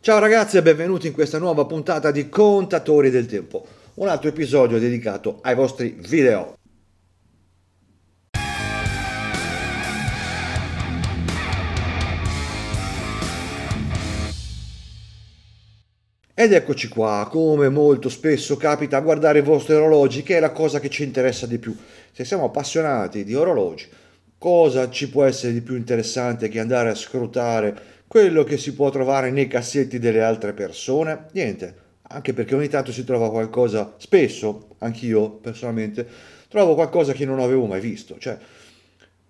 Ciao ragazzi e benvenuti in questa nuova puntata di Contatori del Tempo, un altro episodio dedicato ai vostri video. Ed eccoci qua, come molto spesso capita a guardare i vostri orologi, che è la cosa che ci interessa di più. Se siamo appassionati di orologi, cosa ci può essere di più interessante che andare a scrutare quello che si può trovare nei cassetti delle altre persone, niente, anche perché ogni tanto si trova qualcosa, spesso, anch'io personalmente, trovo qualcosa che non avevo mai visto, cioè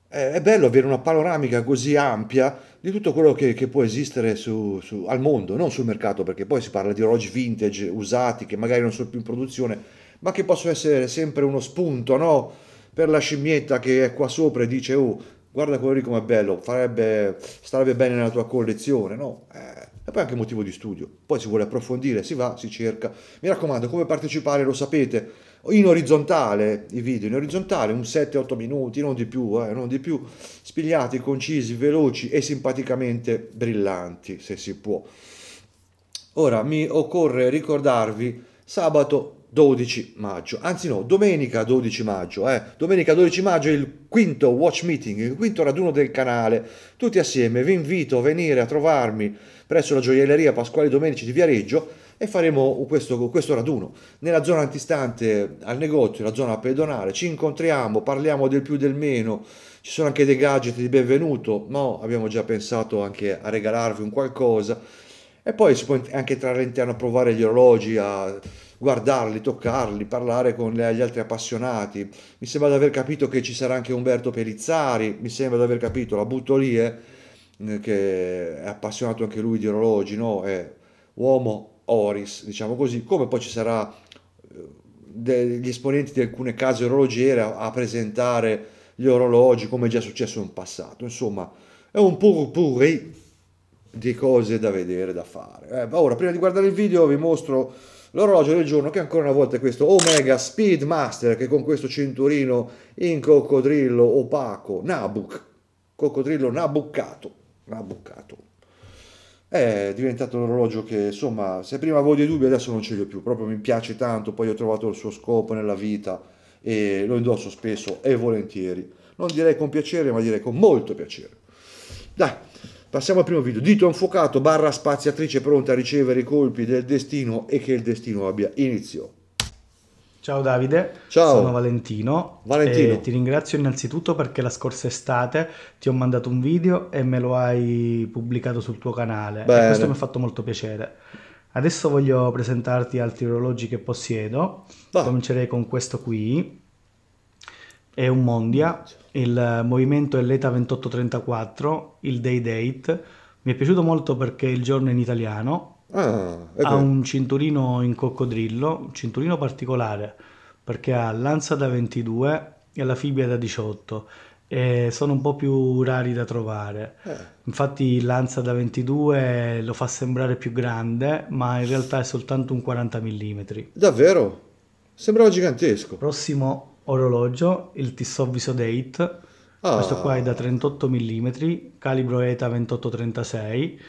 è, bello avere una panoramica così ampia di tutto quello che, che può esistere su, su, al mondo, non sul mercato, perché poi si parla di orologi vintage, usati, che magari non sono più in produzione, ma che possono essere sempre uno spunto, no? Per la scimmietta che è qua sopra e dice, oh, guarda quello colori com'è bello, farebbe, starebbe bene nella tua collezione, no? Eh, e poi anche motivo di studio. Poi si vuole approfondire, si va, si cerca. Mi raccomando, come partecipare lo sapete, in orizzontale i video, in orizzontale un 7-8 minuti, non di più, eh, non di più, spigliati, concisi, veloci e simpaticamente brillanti, se si può. Ora mi occorre ricordarvi sabato 12 maggio, anzi no, domenica 12 maggio, eh. domenica 12 maggio il quinto watch meeting, il quinto raduno del canale, tutti assieme, vi invito a venire a trovarmi presso la gioielleria Pasquale Domenici di Viareggio e faremo questo, questo raduno. Nella zona antistante al negozio, la zona pedonale, ci incontriamo, parliamo del più e del meno, ci sono anche dei gadget di benvenuto, no, abbiamo già pensato anche a regalarvi un qualcosa e poi si può anche entrare all'interno a provare gli orologi, a guardarli, toccarli, parlare con gli altri appassionati. Mi sembra di aver capito che ci sarà anche Umberto Pelizzari, mi sembra di aver capito, la butto lì, eh, mm, che è appassionato anche lui di orologi, no? È uomo Oris, diciamo così, come poi ci sarà eh, degli esponenti di alcune case orologiere a, presentare gli orologi come è già successo in passato insomma è un purpurri di cose da vedere da fare eh, ora prima di guardare il video vi mostro l'orologio del giorno che ancora una volta è questo Omega Speedmaster che con questo cinturino in coccodrillo opaco, Nabuk, coccodrillo nabuccato, nabuccato. È diventato un orologio che, insomma, se prima avevo dei dubbi adesso non ce li ho più, proprio mi piace tanto, poi ho trovato il suo scopo nella vita e lo indosso spesso e volentieri. Non direi con piacere, ma direi con molto piacere. Dai, Passiamo al primo video. Dito infuocato, barra spaziatrice pronta a ricevere i colpi del destino e che il destino abbia inizio. Ciao Davide, Ciao. sono Valentino. Valentino. E ti ringrazio innanzitutto perché la scorsa estate ti ho mandato un video e me lo hai pubblicato sul tuo canale. Bene. E questo mi ha fatto molto piacere. Adesso voglio presentarti altri orologi che possiedo. Va. Comincerei con questo qui. È un Mondia il movimento è l'ETA 2834, il Day Date. Mi è piaciuto molto perché il giorno è in italiano. Ah, Ha un cinturino in coccodrillo, un cinturino particolare, perché ha l'ansa da 22 e la fibbia da 18. E sono un po' più rari da trovare. Eh. Infatti l'ansa da 22 lo fa sembrare più grande, ma in realtà è soltanto un 40 mm. Davvero? Sembrava gigantesco. Prossimo orologio, il Tissot Viso Date. Oh. Questo qua è da 38 mm, calibro ETA 2836.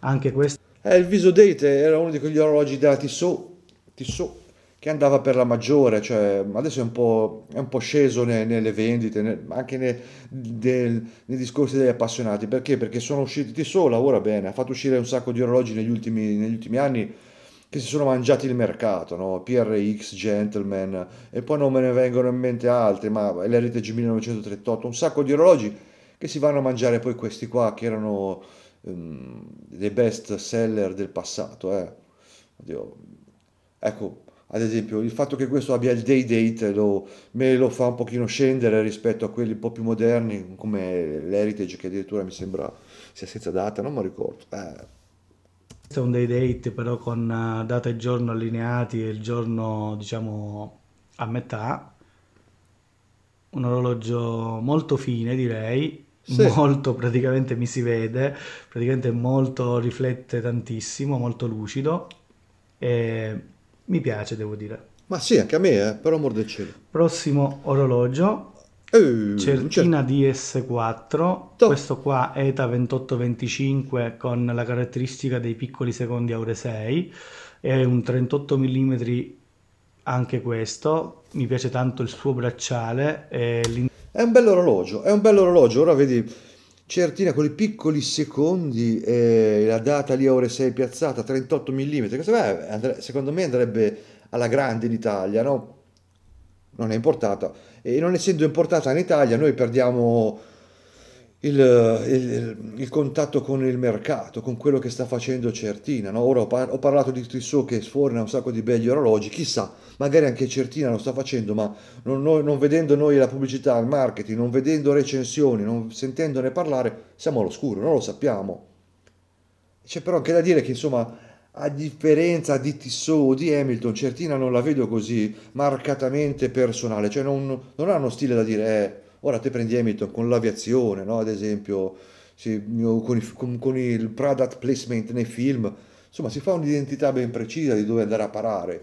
Anche questo. Eh, il Viso Date era uno di quegli orologi della Tissot, Tissot che andava per la maggiore, cioè adesso è un po', è un po sceso ne, nelle vendite, ne, anche ne, del, nei discorsi degli appassionati, perché? Perché sono usciti Tissot, lavora bene, ha fatto uscire un sacco di orologi negli ultimi, negli ultimi anni che si sono mangiati il mercato, no? PRX, Gentleman, e poi non me ne vengono in mente altri, ma l'Heritage 1938, un sacco di orologi che si vanno a mangiare poi questi qua che erano um, dei best seller del passato. Eh. Oddio. Ecco, ad esempio, il fatto che questo abbia il day date lo, me lo fa un pochino scendere rispetto a quelli un po' più moderni, come l'Heritage che addirittura mi sembra sia senza data, non mi ricordo. Eh è un day date però con eh, data e giorno allineati e il giorno diciamo a metà un orologio molto fine direi sì. molto praticamente mi si vede praticamente molto riflette tantissimo molto lucido e mi piace devo dire ma sì anche a me eh, per amor del cielo prossimo orologio Certina DS4, Top. questo qua ETA 2825 con la caratteristica dei piccoli secondi Aure 6, è un 38 mm anche questo, mi piace tanto il suo bracciale. È un bello orologio, è un bello orologio, ora vedi... Certina con i piccoli secondi eh, la data lì Aure 6 piazzata 38 mm questo beh, andre- secondo me andrebbe alla grande in Italia no? non è importato e non essendo importata in Italia noi perdiamo il, il, il, contatto con il mercato, con quello che sta facendo Certina. No? Ora ho, par- ho, parlato di Tissot che sforna un sacco di begli orologi, chissà, magari anche Certina lo sta facendo, ma non, noi, non vedendo noi la pubblicità, il marketing, non vedendo recensioni, non sentendone parlare, siamo all'oscuro, non lo sappiamo. C'è però anche da dire che insomma a differenza di Tissot o di Hamilton, Certina non la vedo così marcatamente personale, cioè non, non ha uno stile da dire, eh, ora te prendi Hamilton con l'aviazione, no? ad esempio sì, con, con il product placement nei film, insomma si fa un'identità ben precisa di dove andare a parare.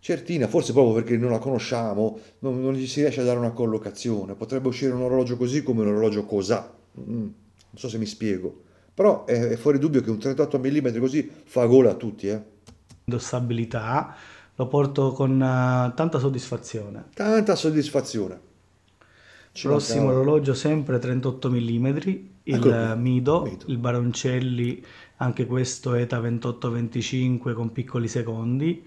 Certina, forse proprio perché non la conosciamo, non, non, gli si riesce a dare una collocazione. Potrebbe uscire un orologio così come un orologio cos'ha. Mm, non so se mi spiego. Però è, fuori dubbio che un 38 mm così fa gola a tutti. Eh. Indossabilità lo porto con uh, tanta soddisfazione. Tanta soddisfazione. Ci Prossimo mancava. orologio sempre 38 mm, ah, il Mido, Mido, il Baroncelli, anche questo ETA 28-25 con piccoli secondi.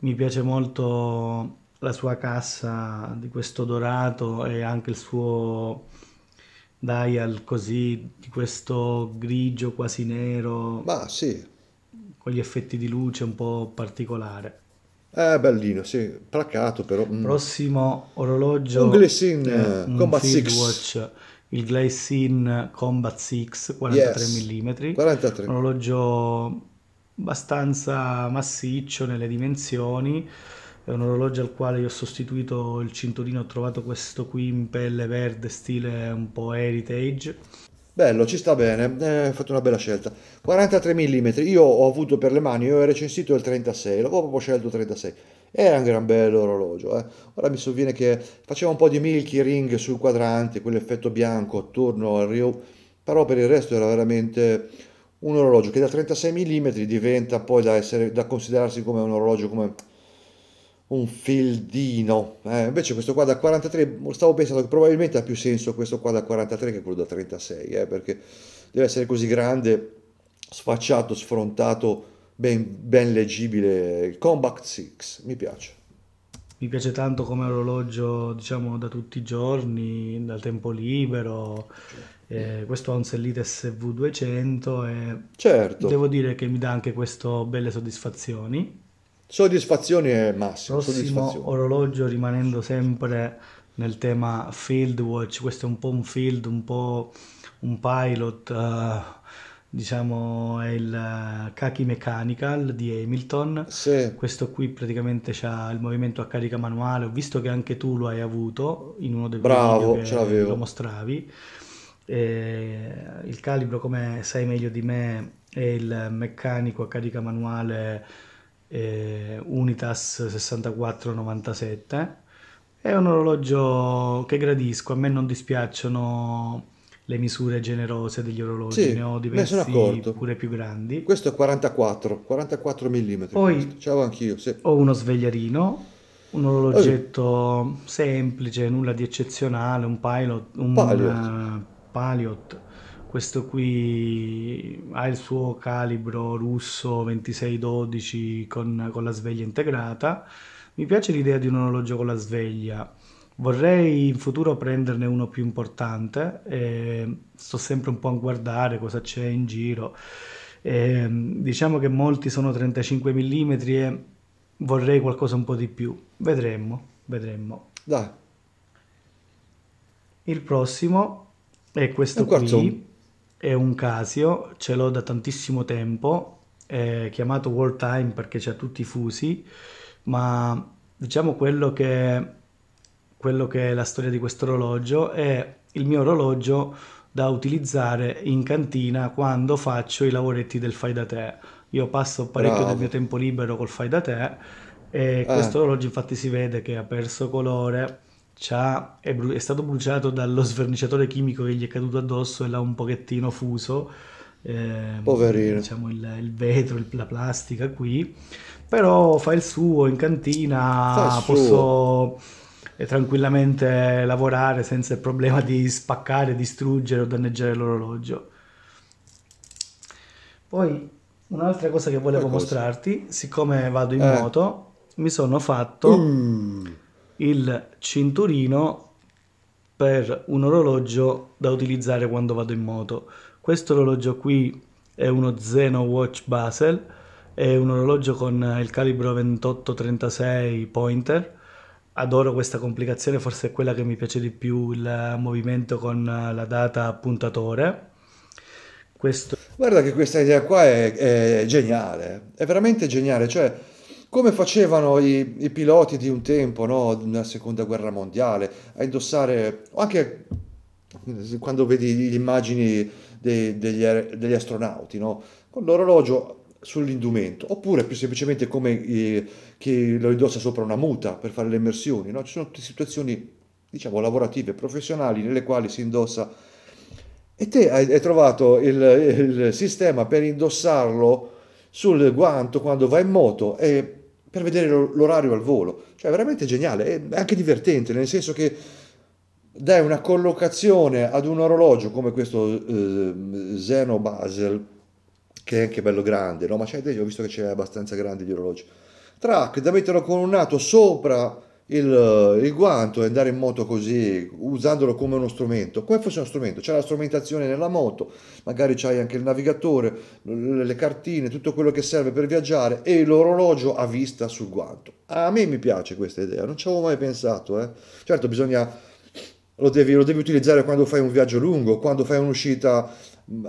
Mi piace molto la sua cassa di questo dorato e anche il suo dial così di questo grigio quasi nero. Ma sì. Con gli effetti di luce un po' particolare. Eh, bellino, sì, placato però. Mm. Prossimo orologio. Un Gleason eh, Combat 6. Watch, il Gleason Combat 6 43 yes. mm. 43. Un orologio abbastanza massiccio nelle dimensioni è un orologio al quale io ho sostituito il cinturino, ho trovato questo qui in pelle verde, stile un po' heritage. Bello, ci sta bene, eh, fatto una bella scelta. 43 mm, io ho avuto per le mani, io ho recensito il 36, l'ho proprio scelto il 36. È un gran bello orologio. Eh. Ora mi sovviene che faceva un po' di milky ring sul quadrante, quell'effetto bianco attorno al Rio, però per il resto era veramente un orologio che da 36 mm diventa poi da, essere, da considerarsi come un orologio come un feldino Eh, invece questo qua da 43, stavo pensando che probabilmente ha più senso questo qua da 43 che quello da 36, eh, perché deve essere così grande, sfacciato, sfrontato, ben, ben leggibile. Il Combat 6 mi piace. Mi piace tanto come orologio, diciamo, da tutti i giorni, dal tempo libero. Certo. Eh, questo ha un Sellite SV200 e certo. devo dire che mi dà anche queste belle soddisfazioni. Soddisfazione massima. Prossimo soddisfazione. orologio rimanendo sempre nel tema field watch, questo è un po' un field, un po' un pilot, uh, diciamo è il eh, Kaki Mechanical di Hamilton, sì. questo qui praticamente ha il movimento a carica manuale, ho visto che anche tu lo hai avuto in uno dei Bravo, video che lo mostravi, e il calibro come sai meglio di me è il meccanico a carica manuale eh, Unitas 6497. È un orologio che gradisco, a me non dispiacciono le misure generose degli orologi, sì, ne ho diversi pure più grandi. Questo è 44, 44 mm. Poi Ciao anch'io. Sì. Ho uno svegliarino, un orologetto semplice, nulla di eccezionale, un pilot, un Paliot, uh, Paliot questo qui ha il suo calibro russo 2612 con, con la sveglia integrata. Mi piace l'idea di un orologio con la sveglia. Vorrei in futuro prenderne uno più importante, eh, sto sempre un po' a guardare cosa c'è in giro. Eh, diciamo che molti sono 35 mm e vorrei qualcosa un po' di più. Vedremo, vedremo. Dai. Il prossimo è questo qui è un Casio, ce l'ho da tantissimo tempo, è chiamato World Time perché c'è tutti i fusi, ma diciamo quello che, quello che è la storia di questo orologio è il mio orologio da utilizzare in cantina quando faccio i lavoretti del fai da te. Io passo parecchio Bravo. del mio tempo libero col fai da te e eh. questo orologio infatti si vede che ha perso colore è, bru- è, stato bruciato dallo sverniciatore chimico che gli è caduto addosso e l'ha un pochettino fuso. Eh, Poverino. Diciamo il, il vetro, il, la plastica qui. Però fa il suo in cantina, posso eh, tranquillamente lavorare senza il problema di spaccare, distruggere o danneggiare l'orologio. Poi un'altra cosa che volevo mostrarti, siccome vado in eh. moto, mi sono fatto... Mm il cinturino per un orologio da utilizzare quando vado in moto. Questo orologio qui è uno Zeno Watch Basel, è un orologio con il calibro 28-36 pointer. Adoro questa complicazione, forse è quella che mi piace di più, il movimento con la data puntatore. Questo... Guarda che questa idea qua è, è geniale, è veramente geniale, cioè come facevano i, i piloti di un tempo, no? nella seconda guerra mondiale, a indossare, anche eh, quando vedi le immagini dei, degli, degli, astronauti, no? con l'orologio sull'indumento, oppure più semplicemente come eh, chi lo indossa sopra una muta per fare le immersioni. No? Ci sono tutte situazioni, diciamo, lavorative, professionali, nelle quali si indossa. E te hai, hai trovato il, il, sistema per indossarlo sul guanto quando vai in moto e per vedere l'orario al volo. Cioè, veramente geniale, è anche divertente, nel senso che dai una collocazione ad un orologio come questo eh, Zeno Basel, che è anche bello grande, no? Ma c'è, ho visto che c'è abbastanza grande di orologio. Track, da metterlo con un nato sopra il, eh, il, guanto e andare in moto così, usandolo come uno strumento, come fosse uno strumento, c'è la strumentazione nella moto, magari c'hai anche il navigatore, le cartine, tutto quello che serve per viaggiare e l'orologio a vista sul guanto. A me mi piace questa idea, non ci avevo mai pensato, eh. certo bisogna... Lo devi, lo devi utilizzare quando fai un viaggio lungo, quando fai un'uscita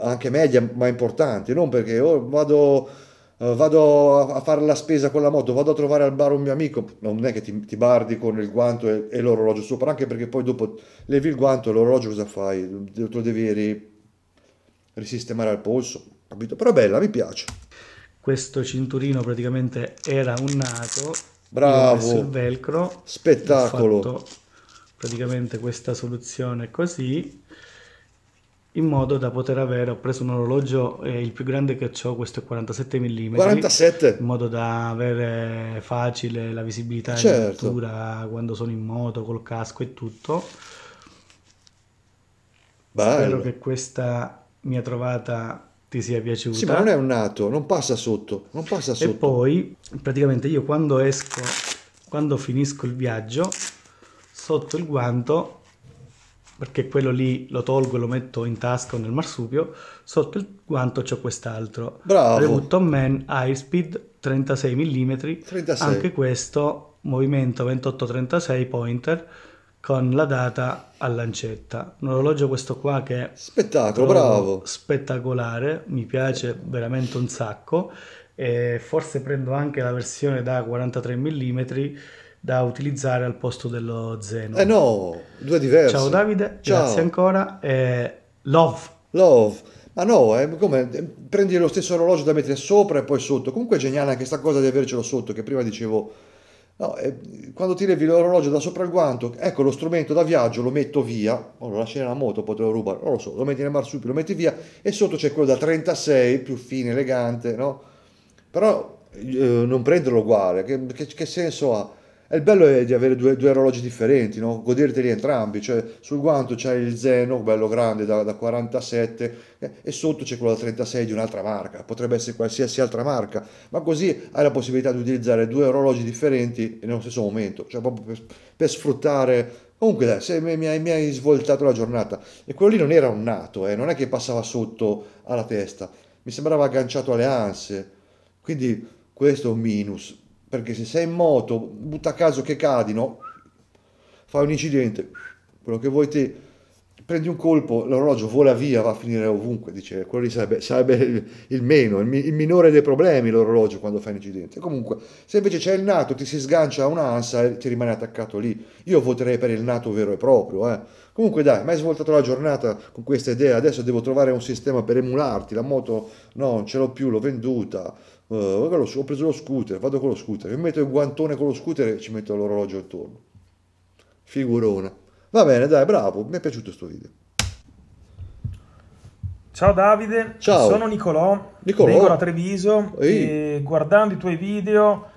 anche media ma importante, non perché oh, vado eh, vado a, fare la spesa con la moto, vado a trovare al bar un mio amico, non è che ti, ti bardi con il guanto e, e, l'orologio sopra, anche perché poi dopo levi il guanto e l'orologio cosa fai? Te lo devi ri, risistemare al polso, capito? Però bella, mi piace. Questo cinturino praticamente era un nato. bravo, il velcro, spettacolo. Ho fatto praticamente questa soluzione così in modo da poter avere, ho preso un orologio, eh, il più grande che ho, questo è 47 mm, 47. in modo da avere facile la visibilità certo. in altura quando sono in moto, col casco e tutto. Bello. Spero che questa mia trovata ti sia piaciuta. Sì, ma non è un nato, non passa sotto, non passa sotto. E poi, praticamente io quando esco, quando finisco il viaggio, sotto il guanto perché quello lì lo tolgo e lo metto in tasca o nel marsupio, sotto il guanto c'ho quest'altro. Bravo. Rebutton Man High Speed 36 mm, 36. anche questo movimento 28-36 pointer con la data a lancetta. Un orologio questo qua che spettacolo, bravo. Spettacolare, mi piace veramente un sacco e forse prendo anche la versione da 43 mm da utilizzare al posto dello Zeno. Eh no, due diversi. Ciao Davide, Ciao. grazie ancora. Eh, love. Love. Ma no, eh, come, eh, prendi lo stesso orologio da mettere sopra e poi sotto. Comunque è geniale anche questa cosa di avercelo sotto, che prima dicevo, no, eh, quando ti levi l'orologio da sopra il guanto, ecco lo strumento da viaggio, lo metto via, o lo lasci nella moto, poi te lo rubano, non lo so, lo metti nel marsupio, lo metti via, e sotto c'è quello da 36, più fine, elegante, no? Però eh, non prenderlo uguale, che, che, che senso ha? E il bello è di avere due, due orologi differenti, no? goderteli entrambi, cioè sul guanto c'è il Zeno, bello grande, da, da 47, eh, e sotto c'è quello da 36 di un'altra marca, potrebbe essere qualsiasi altra marca, ma così hai la possibilità di utilizzare due orologi differenti nello stesso momento, cioè proprio per, per sfruttare Comunque dai, se mi, hai, mi, hai, svoltato la giornata. E quello lì non era un nato, eh, non è che passava sotto alla testa, mi sembrava agganciato alle anse. Quindi questo è un minus. Perché se sei in moto, butta a caso che cadi, no? Fai un incidente, quello che vuoi te, prendi un colpo, l'orologio vola via, va a finire ovunque, dice, quello lì sarebbe, sarebbe il meno, il, mi, il, minore dei problemi l'orologio quando fai un incidente. Comunque, se invece c'è il nato, ti si sgancia un'ansa e ti rimane attaccato lì, io voterei per il nato vero e proprio. Eh. Comunque dai, mai svoltato la giornata con questa idea, adesso devo trovare un sistema per emularti, la moto no, non ce l'ho più, l'ho venduta Uh, ho preso lo scooter, vado con lo scooter, mi metto il guantone con lo scooter e ci metto l'orologio attorno. Figurone. Va bene, dai, bravo, mi è piaciuto questo video. Ciao Davide, Ciao. sono Nicolò, Nicolò. vengo da Treviso Ehi. e guardando i tuoi video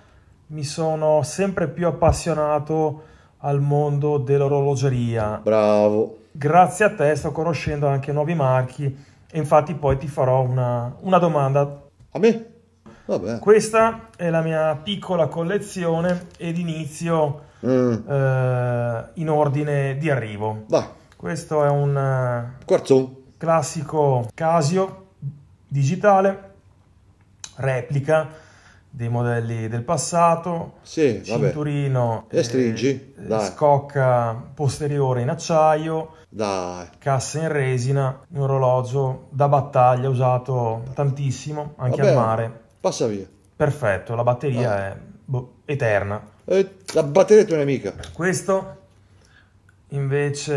mi sono sempre più appassionato al mondo dell'orologeria. Bravo. Grazie a te sto conoscendo anche nuovi marchi e infatti poi ti farò una, una domanda. A me? Vabbè. Questa è la mia piccola collezione ed inizio mm. eh, in ordine di arrivo. Va. Questo è un eh, Quarzo. classico Casio digitale, replica dei modelli del passato, sì, cinturino vabbè. e stringi, e, scocca posteriore in acciaio, Dai. cassa in resina, un orologio da battaglia usato tantissimo anche vabbè. al mare passa via. Perfetto, la batteria ah. è boh, eterna. Eh, la batteria è tua nemica. Questo invece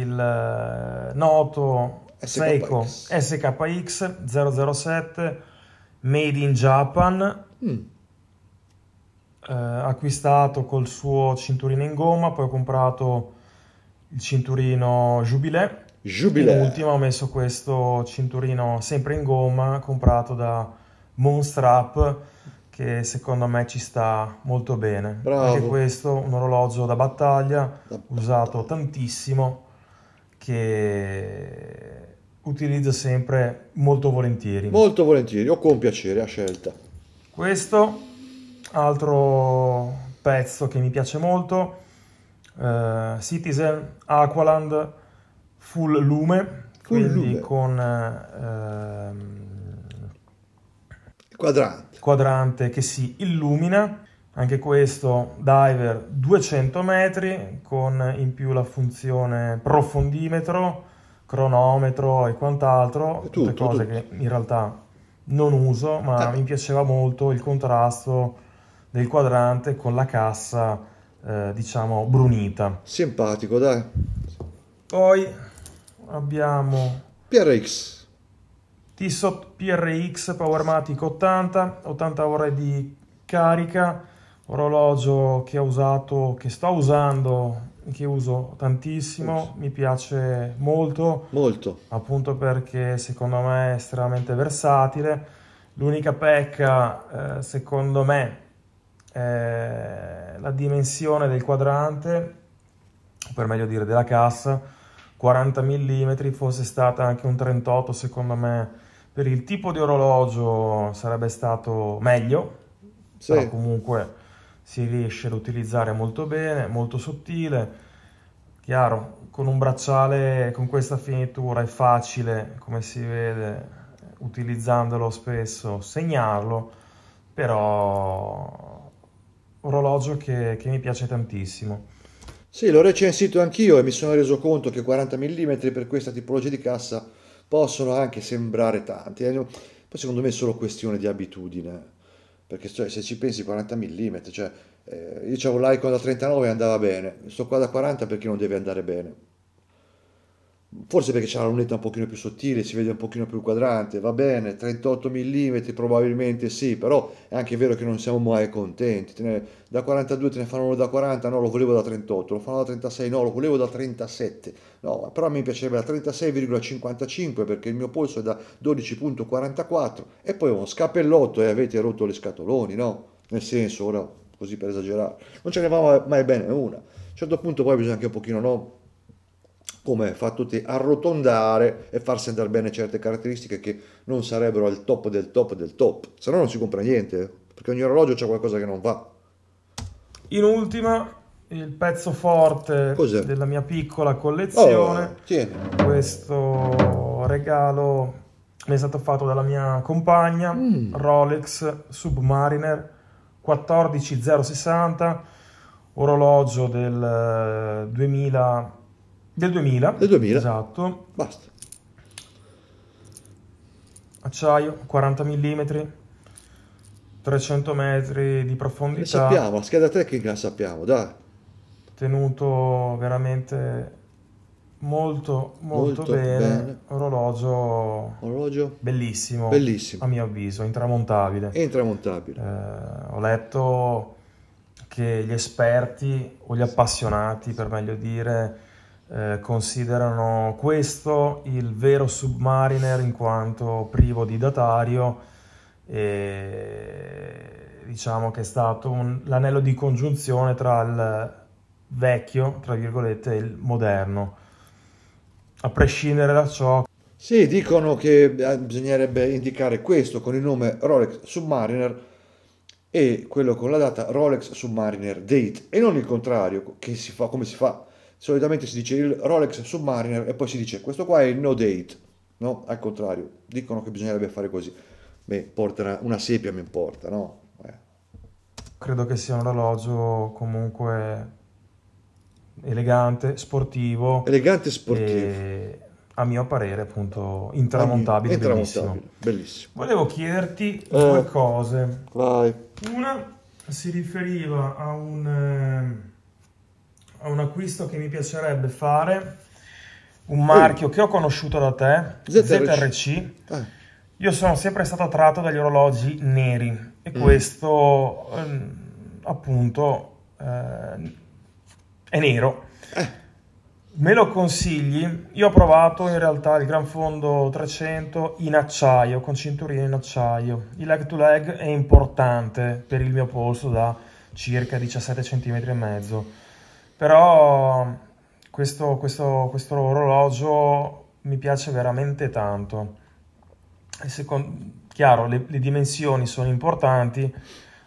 il eh, noto Seiko SKX 007 made in Japan mm. eh, acquistato col suo cinturino in gomma poi ho comprato il cinturino Jubilee Jubilee L'ultimo ho messo questo cinturino sempre in gomma comprato da Moonstrap che secondo me ci sta molto bene. Bravo. Anche questo, un orologio da battaglia usato tantissimo che utilizzo sempre molto volentieri. Molto volentieri o con piacere a scelta. Questo altro pezzo che mi piace molto eh, Citizen Aqualand Full Lume, Full quindi lume. con eh, ehm, quadrante. quadrante che si illumina, anche questo diver 200 metri con in più la funzione profondimetro, cronometro e quant'altro, tutte cose tutto. che in realtà non uso, ma eh. mi piaceva molto il contrasto del quadrante con la cassa, eh, diciamo, brunita. Simpatico, dai. Poi abbiamo... PRX. Tissot PRX Powermatic 80, 80 ore di carica, orologio che ho usato, che sto usando, che uso tantissimo, mi piace molto, molto, appunto perché secondo me è estremamente versatile. L'unica pecca, eh, secondo me, è la dimensione del quadrante, o per meglio dire della cassa, 40 mm, fosse stata anche un 38 secondo me per il tipo di orologio sarebbe stato meglio, sì. però comunque si riesce ad utilizzare molto bene, molto sottile, chiaro, con un bracciale con questa finitura è facile, come si vede, utilizzandolo spesso, segnarlo, però orologio che, che mi piace tantissimo. Sì, l'ho recensito anch'io e mi sono reso conto che 40 mm per questa tipologia di cassa possono anche sembrare tanti, eh? poi secondo me è solo questione di abitudine, perché cioè, se ci pensi 40 mm, cioè, eh, io avevo l'Icon da 39 e andava bene, sto qua da 40 perché non deve andare bene forse perché c'è la lunetta un pochino più sottile, si vede un pochino più quadrante, va bene, 38 mm probabilmente sì, però è anche vero che non siamo mai contenti, ne, da 42 te ne fanno uno da 40, no lo volevo da 38, lo fanno da 36, no lo volevo da 37, no però a me piacerebbe da 36,55 perché il mio polso è da 12,44 e poi un scappellotto e avete rotto le scatoloni, no? Nel senso, ora così per esagerare, non ce ne va mai bene una, a un certo punto poi bisogna anche un pochino, no? come fa tutti arrotondare e farsi andare bene certe caratteristiche che non sarebbero al top del top del top, se no non si compra niente, eh, perché ogni orologio c'è qualcosa che non va. In ultima, il pezzo forte Cos'è? della mia piccola collezione, oh, questo regalo mi è stato fatto dalla mia compagna, mm. Rolex Submariner 14060, orologio del 2000 eh, del 2000. Del 2000. Esatto. Basta. Acciaio, 40 mm, 300 metri di profondità. Che sappiamo, la scheda tecnica la sappiamo, dai. Tenuto veramente molto, molto, molto bene. bene. Orologio, Orologio bellissimo, bellissimo, a mio avviso, intramontabile. intramontabile. Eh, ho letto che gli esperti o gli appassionati, per meglio dire, eh, considerano questo il vero Submariner in quanto privo di datario e diciamo che è stato un, l'anello di congiunzione tra il vecchio, tra virgolette, e il moderno. A prescindere da ciò... Sì, dicono che bisognerebbe indicare questo con il nome Rolex Submariner e quello con la data Rolex Submariner Date e non il contrario, che si fa come si fa solitamente si dice il Rolex Submariner e poi si dice questo qua è il no date, no? Al contrario, dicono che bisognerebbe fare così. Beh, porta una, seppia mi importa, no? Eh. Credo che sia un orologio comunque elegante, sportivo. Elegante sportivo. e a mio parere appunto intramontabile, intramontabile bellissimo. bellissimo. Volevo chiederti eh, due cose. Vai. Una si riferiva a un... Eh a un acquisto che mi piacerebbe fare, un marchio oh. che ho conosciuto da te, ZRC. ZRC. Eh. Ah. Io sono sempre stato attratto dagli orologi neri e mm. questo eh, appunto eh, è nero. Eh. Me lo consigli? Io ho provato in realtà il Gran Fondo 300 in acciaio, con cinturino in acciaio. Il leg to leg è importante per il mio polso da circa 17 cm e mezzo però questo, questo, questo orologio mi piace veramente tanto. Secondo, chiaro, le, le, dimensioni sono importanti,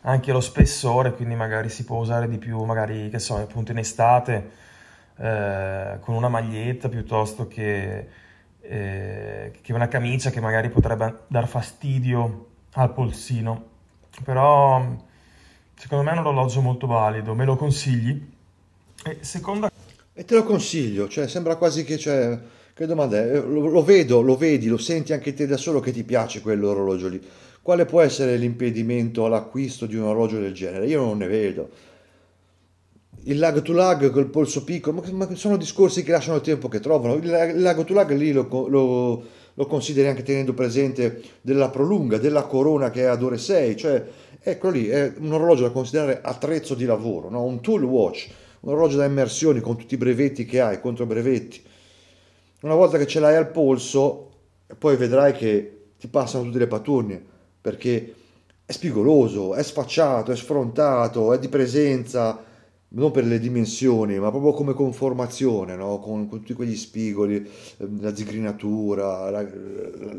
anche lo spessore, quindi magari si può usare di più, magari che so, appunto in estate eh, con una maglietta piuttosto che, eh, che una camicia che magari potrebbe dar fastidio al polsino. Però secondo me è un orologio molto valido, me lo consigli? E seconda... E te lo consiglio, cioè sembra quasi che... Cioè, che domanda è? Lo, lo, vedo, lo vedi, lo senti anche te da solo che ti piace quell'orologio lì. Quale può essere l'impedimento all'acquisto di un orologio del genere? Io non ne vedo. Il lag to lag col polso piccolo, ma, ma sono discorsi che lasciano il tempo che trovano. Il lag, il lag to lag lì lo, lo, lo, consideri anche tenendo presente della prolunga, della corona che è ad ore 6, cioè eccolo lì, è un orologio da considerare attrezzo di lavoro, no? un tool watch un orologio da immersioni con tutti i brevetti che hai, contro brevetti. Una volta che ce l'hai al polso, poi vedrai che ti passano tutte le paturnie, perché è spigoloso, è sfacciato, è sfrontato, è di presenza, non per le dimensioni, ma proprio come conformazione, no? con, con, tutti quegli spigoli, ehm, la zigrinatura, la, la,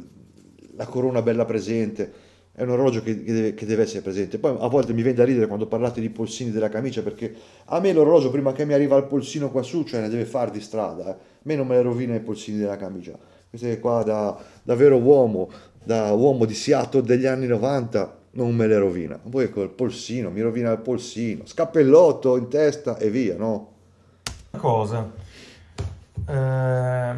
la corona bella presente è un orologio che, che, deve, che, deve, essere presente. Poi a volte mi viene da ridere quando parlate di polsini della camicia, perché a me l'orologio prima che mi arriva il polsino qua su, cioè ne deve far di strada, eh. a me non me le rovina i polsini della camicia. Queste qua da, da, vero uomo, da uomo di Seattle degli anni 90, non me le rovina. Poi col polsino, mi rovina il polsino, scappellotto in testa e via, no? Cosa? Eh,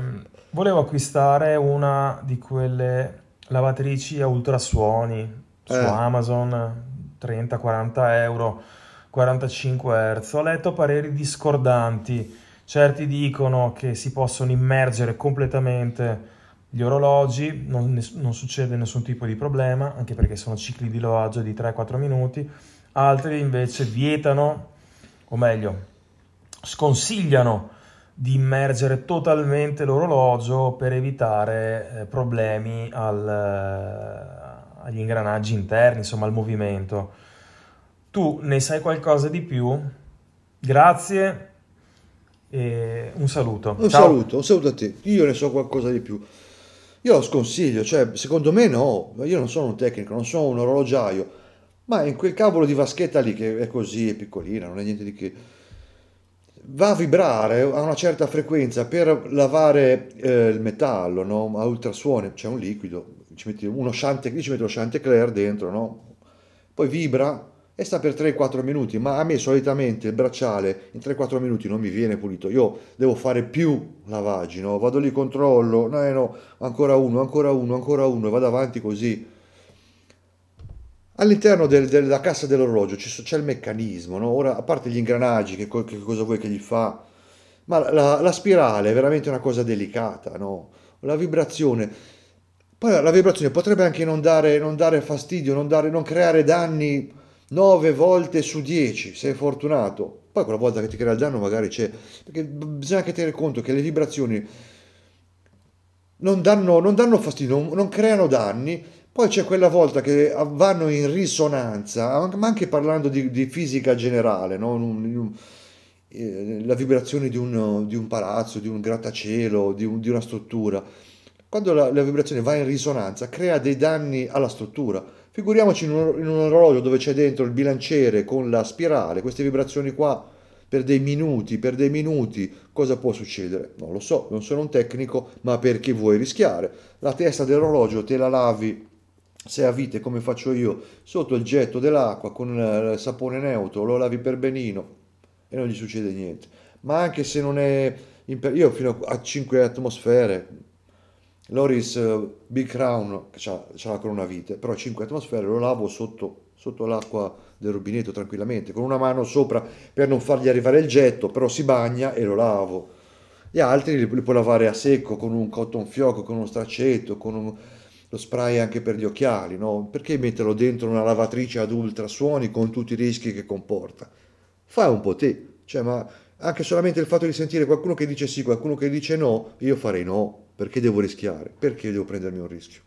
volevo acquistare una di quelle lavatrici a ultrasuoni su eh. Amazon 30-40 euro, 45 Hz. Ho letto pareri discordanti. Certi dicono che si possono immergere completamente gli orologi, non, non succede nessun tipo di problema, anche perché sono cicli di lavaggio di 3-4 minuti. Altri invece vietano, o meglio, sconsigliano di immergere totalmente l'orologio per evitare eh, problemi al, eh, agli ingranaggi interni, insomma al movimento. Tu ne sai qualcosa di più? Grazie e un saluto. Un Ciao. saluto, un saluto a te. Io ne so qualcosa di più. Io lo sconsiglio, cioè secondo me no, io non sono un tecnico, non sono un orologiaio, ma in quel cavolo di vaschetta lì che è così, è piccolina, non è niente di che va a vibrare a una certa frequenza per lavare eh, il metallo no? a ultrasuone, c'è un liquido, ci metti uno Chantecler, ci metti lo Chantecler dentro, no? poi vibra e sta per 3-4 minuti, ma a me solitamente il bracciale in 3-4 minuti non mi viene pulito, io devo fare più lavaggi, no? vado lì, controllo, no, eh, no, ancora uno, ancora uno, ancora uno e vado avanti così All'interno del, della cassa dell'orologio c'è, il meccanismo, no? Ora, a parte gli ingranaggi, che, che, cosa vuoi che gli fa, ma la, la spirale è veramente una cosa delicata, no? La vibrazione, poi la vibrazione potrebbe anche non dare, non dare fastidio, non, dare, non, creare danni 9 volte su 10, sei fortunato. Poi quella volta che ti crea il danno magari c'è, perché bisogna anche tenere conto che le vibrazioni non danno, non danno fastidio, non creano danni, poi c'è quella volta che vanno in risonanza, ma anche parlando di, di fisica generale, no? Eh, la vibrazione di un, di un, palazzo, di un grattacielo, di, un, di una struttura. Quando la, la, vibrazione va in risonanza crea dei danni alla struttura. Figuriamoci in un, in un, orologio dove c'è dentro il bilanciere con la spirale, queste vibrazioni qua per dei minuti, per dei minuti, cosa può succedere? Non lo so, non sono un tecnico, ma perché vuoi rischiare? La testa dell'orologio te la lavi se avete come faccio io sotto il getto dell'acqua con eh, il sapone neutro lo lavi per benino e non gli succede niente ma anche se non è per... io fino a 5 atmosfere Loris eh, Big Crown c'è c'ha la coronavite però 5 atmosfere lo lavo sotto, sotto l'acqua del rubinetto tranquillamente con una mano sopra per non fargli arrivare il getto però si bagna e lo lavo gli altri li, puoi lavare a secco con un cotton fioco con uno straccetto con un lo spray anche per gli occhiali, no? Perché metterlo dentro una lavatrice ad ultrasuoni con tutti i rischi che comporta? Fai un po' te, cioè, ma anche solamente il fatto di sentire qualcuno che dice sì, qualcuno che dice no, io farei no, perché devo rischiare? Perché devo prendermi un rischio?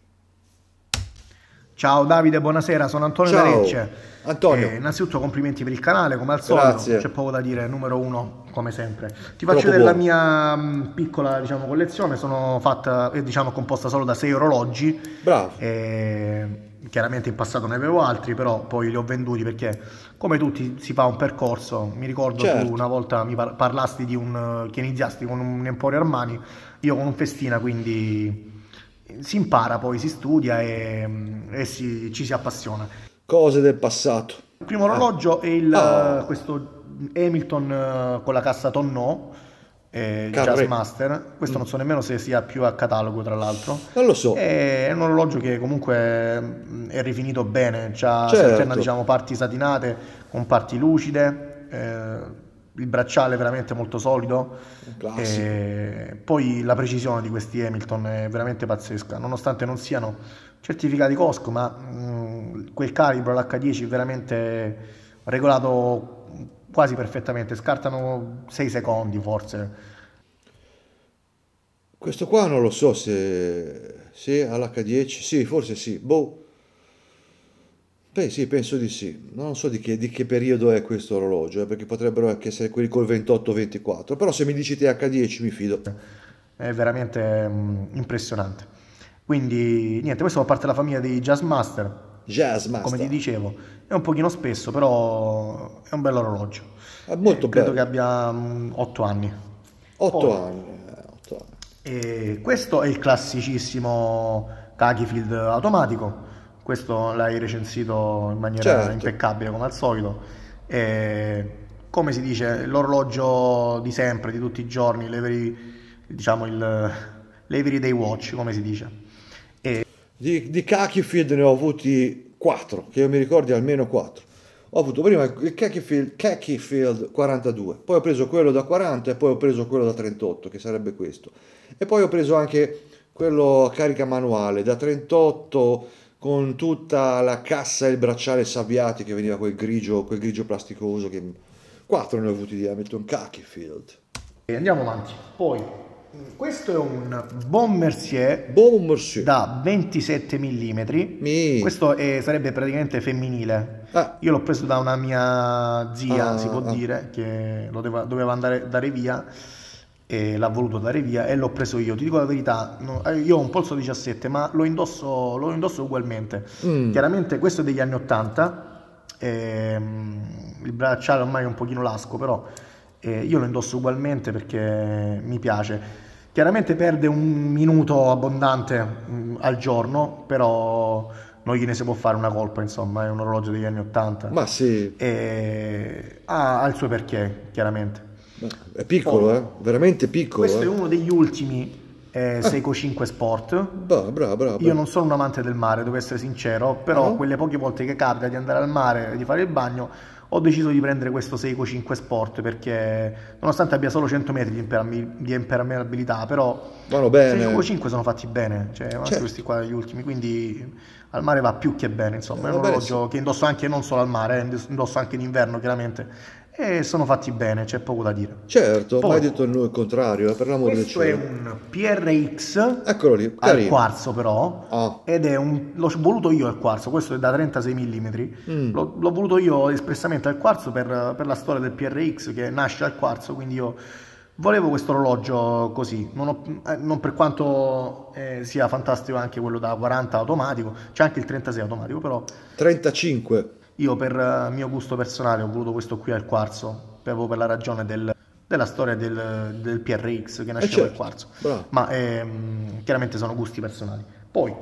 Ciao Davide, buonasera, sono Antonio Ciao. da Lecce. Antonio. Eh, innanzitutto complimenti per il canale, come al solito, c'è poco da dire, numero uno come sempre. Ti faccio vedere la mia mm, piccola diciamo, collezione, sono fatta, è eh, diciamo, composta solo da sei orologi. Bravo. E, chiaramente in passato ne avevo altri, però poi li ho venduti perché come tutti si fa un percorso. Mi ricordo certo. tu una volta mi par parlasti di un eh, che iniziasti con un Emporio Armani, io con un Festina, quindi si impara, poi si studia e, mm, e si, ci si appassiona. Cose del passato. Il primo orologio ah. è il, oh. questo Hamilton eh, con la cassa Tonno eh, Jazz Master. Questo mm. non so nemmeno se sia più a catalogo, tra l'altro. Non lo so. Eh, è un orologio che comunque mm, è rifinito bene. C'ha certo. diciamo, parti satinate con parti lucide. Eh, il bracciale è veramente molto solido. E eh, poi la precisione di questi Hamilton è veramente pazzesca, nonostante non siano certificati Cosco, ma mh, mm, quel calibro, l'H10, è veramente regolato quasi perfettamente, scartano 6 secondi forse. Questo qua non lo so se, se all'H10, sì, forse sì, boh. Beh sì, penso di sì. Non so di che, di che periodo è questo orologio, eh, perché potrebbero anche essere quelli col 28-24, però se mi dici h 10 mi fido. È veramente mh, mm, impressionante. Quindi niente, questo fa parte della famiglia dei Jazzmaster, Jazz Master. Come ti dicevo, è un pochino spesso, però è un bello orologio. È molto eh, bello. Credo che abbia 8 mm, anni. 8 eh, anni. E questo è il classicissimo Kakifield automatico. Questo l'hai recensito in maniera certo. impeccabile come al solito. E, come si dice, l'orologio di sempre, di tutti i giorni, l'every, diciamo il, l'everyday watch, come si dice di, di Cachifield ne ho avuti 4, che io mi ricordi almeno 4. Ho avuto prima il Cachifield, Cachifield 42, poi ho preso quello da 40 e poi ho preso quello da 38, che sarebbe questo. E poi ho preso anche quello a carica manuale da 38 con tutta la cassa e il bracciale sabbiati che veniva quel grigio, quel grigio plasticoso che 4 ne ho avuti di Hamilton Cachifield. E andiamo avanti. Poi questo è un Bon Mercier, bon Mercier. da 27 mm. Mi. Questo è, sarebbe praticamente femminile. Ah. Io l'ho preso da una mia zia, ah, si può ah. dire, che doveva, doveva andare dare via e l'ha voluto dare via e l'ho preso io. Ti dico la verità, eh, io ho un polso 17, ma lo indosso, lo indosso ugualmente. Mm. Chiaramente questo è degli anni 80, ehm, il bracciale ormai è un pochino lasco, però eh, io lo indosso ugualmente perché mi piace. Chiaramente perde un minuto abbondante mh, mm, al giorno, però non gliene si può fare una colpa, insomma, è un orologio degli anni 80. Ma sì. E ha, ha, il suo perché, chiaramente. È piccolo, oh, eh? veramente piccolo. Questo eh? è uno degli ultimi eh, Seiko 5 Sport. Bravo, bravo, bra, Io non sono un amante del mare, devo essere sincero, però oh. quelle poche volte che capita di andare al mare e di fare il bagno ho deciso di prendere questo Seiko 5 Sport perché nonostante abbia solo 100 metri di, impermi- di impermeabilità però i Seiko 5 sono fatti bene cioè certo. questi qua gli ultimi quindi al mare va più che bene insomma è un orologio che indosso anche non solo al mare eh, indosso anche in inverno chiaramente e sono fatti bene, c'è poco da dire. Certo, Poi, mai detto il contrario, eh, per l'amore del cielo. Questo è un PRX Eccolo lì, al quarzo però, ah. ed è un... l'ho voluto io al quarzo, questo è da 36 mm, mm. L'ho, l'ho, voluto io espressamente al quarzo per, per la storia del PRX che nasce al quarzo, quindi io volevo questo orologio così, non, ho, eh, non per quanto eh, sia fantastico anche quello da 40 automatico, c'è anche il 36 automatico però... 35 io per eh, mio gusto personale ho voluto questo qui al quarzo, proprio per la ragione del, della storia del, del, PRX che nasceva eh, certo. al quarzo, Bravo. ma ehm, chiaramente sono gusti personali. Poi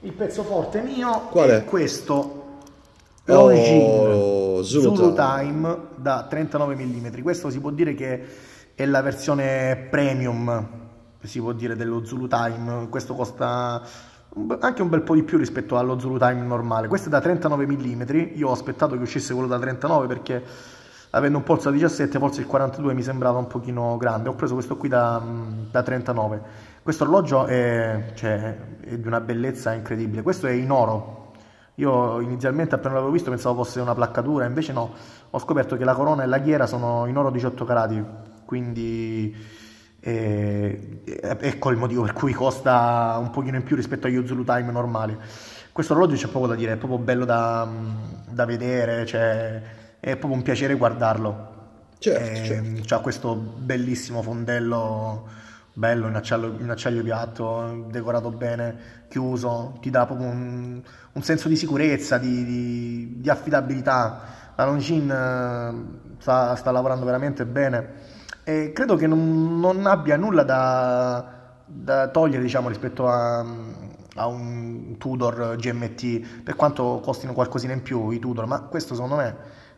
il pezzo forte mio Qual è, è? questo Origin oh, Zulu, Zulu Time da 39 mm. Questo si può dire che è la versione premium, si può dire, dello Zulu Time. Questo costa anche un bel po' di più rispetto allo Zulu Time normale. Questo è da 39 mm, io ho aspettato che uscisse quello da 39 perché avendo un polso da 17 forse il 42 mi sembrava un pochino grande, ho preso questo qui da, da 39. Questo orologio è, cioè, è, di una bellezza incredibile, questo è in oro. Io inizialmente appena l'avevo visto pensavo fosse una placcatura, invece no, ho scoperto che la corona e la ghiera sono in oro 18 carati, quindi e, ecco il motivo per cui costa un pochino in più rispetto agli Zulu Time normali. Questo orologio c'è poco da dire, è proprio bello da, da vedere, cioè, è proprio un piacere guardarlo. Certo, e, ehm, certo. Ha questo bellissimo fondello, bello in acciaio, in acciaio, piatto, decorato bene, chiuso, ti dà proprio un, un senso di sicurezza, di, di, di affidabilità. La Longines eh, sta, sta lavorando veramente bene e credo che non, non abbia nulla da, da togliere diciamo, rispetto a, a, un Tudor GMT, per quanto costino qualcosina in più i Tudor, ma questo secondo me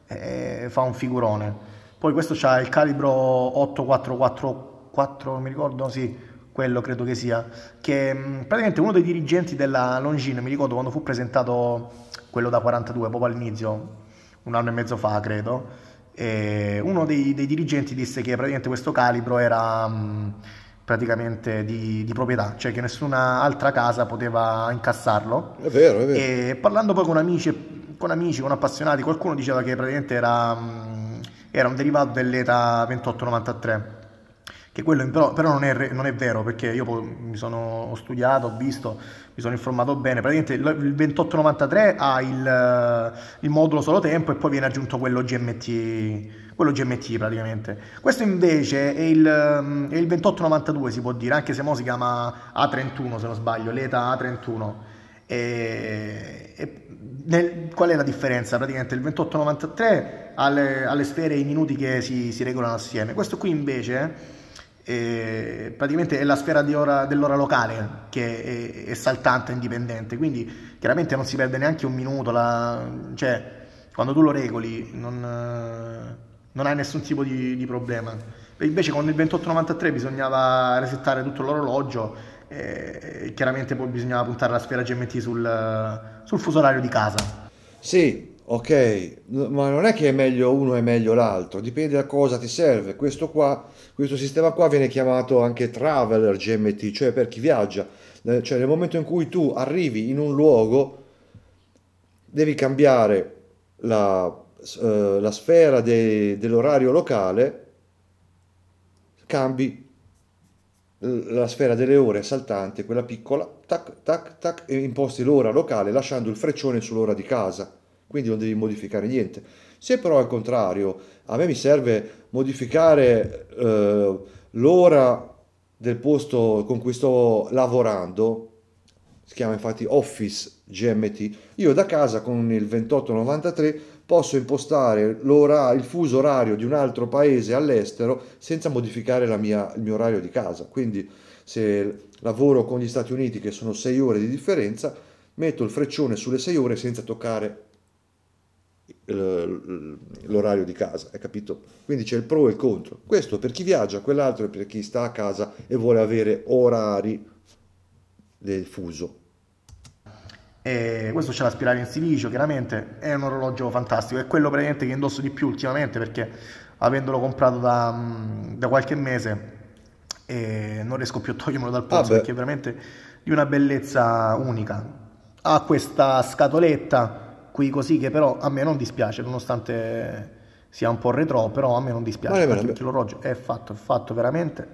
eh, fa un figurone. Poi questo ha il calibro 8444, mi ricordo, sì, quello credo che sia, che mm, praticamente uno dei dirigenti della Longin, mi ricordo quando fu presentato quello da 42, proprio all'inizio, un anno e mezzo fa credo, e uno dei, dei, dirigenti disse che praticamente questo calibro era mh, mm, praticamente di, di, proprietà, cioè che nessuna altra casa poteva incassarlo. È vero, è vero. E parlando poi con amici, con amici, con appassionati, qualcuno diceva che praticamente era, mh, mm, era un derivato dell'ETA 2893 che quello però, però non, è, non, è, vero perché io mi sono ho studiato, ho visto, mi sono informato bene. Praticamente il 2893 ha il, il modulo solo tempo e poi viene aggiunto quello GMT, quello GMT praticamente. Questo invece è il, è il 2892 si può dire, anche se mo si chiama A31 se non sbaglio, l'ETA A31. E, e nel, qual è la differenza? Praticamente il 2893 ha le, ha le sfere e i minuti che si, si regolano assieme. Questo qui invece praticamente è la sfera dell'ora locale che è, è, saltante indipendente, quindi chiaramente non si perde neanche un minuto, la, cioè quando tu lo regoli non, non hai nessun tipo di, di, problema. Invece con il 2893 bisognava resettare tutto l'orologio e, eh, e eh, chiaramente poi bisognava puntare la sfera GMT sul, sul fuso orario di casa. Sì, ok, ma non è che è meglio uno e meglio l'altro, dipende da cosa ti serve. Questo, qua, questo sistema qua viene chiamato anche Traveler GMT, cioè per chi viaggia. Cioè nel momento in cui tu arrivi in un luogo, devi cambiare la, eh, la sfera de, dell'orario locale, cambi la sfera delle ore saltante, quella piccola, tac, tac, tac, e imposti l'ora locale lasciando il freccione sull'ora di casa quindi non devi modificare niente. Se però al contrario a me mi serve modificare eh, l'ora del posto con cui sto lavorando, si chiama infatti Office GMT, io da casa con il 2893 posso impostare il fuso orario di un altro paese all'estero senza modificare mia, il mio orario di casa. Quindi se lavoro con gli Stati Uniti che sono 6 ore di differenza, metto il freccione sulle 6 ore senza toccare l'orario di casa, hai capito? Quindi c'è il pro e il contro. Questo per chi viaggia, quell'altro è per chi sta a casa e vuole avere orari del fuso. E eh, questo c'è la spirale in silicio, chiaramente è un orologio fantastico, è quello praticamente che indosso di più ultimamente perché avendolo comprato da, mm, da qualche mese eh, non riesco più a togliermelo dal posto ah perché è veramente di una bellezza unica. Ha questa scatoletta qui così che però a me non dispiace, nonostante sia un po' retro, però a me non dispiace. Vale, perché l'orologio è fatto, è fatto veramente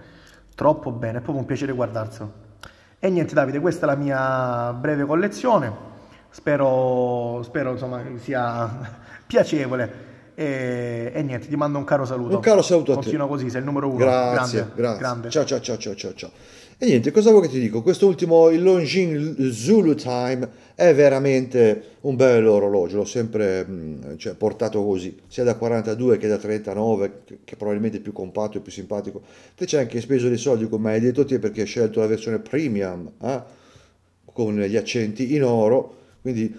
troppo bene, è proprio un piacere guardarselo. E niente Davide, questa è la mia breve collezione, spero, spero insomma, sia piacevole. E, e, niente, ti mando un caro saluto. Un caro saluto Continua così, sei il numero uno. Grazie, grande, grazie. Grande. Ciao, ciao, ciao, ciao, ciao. E niente, cosa vuoi che ti dico? Questo ultimo, il Longines Zulu Time, è veramente un bello orologio, l'ho sempre mm, cioè, portato così, sia da 42 che da 39, che probabilmente è più compatto e più simpatico. Te c'è anche speso dei soldi come hai detto te perché hai scelto la versione premium, eh? con gli accenti in oro, quindi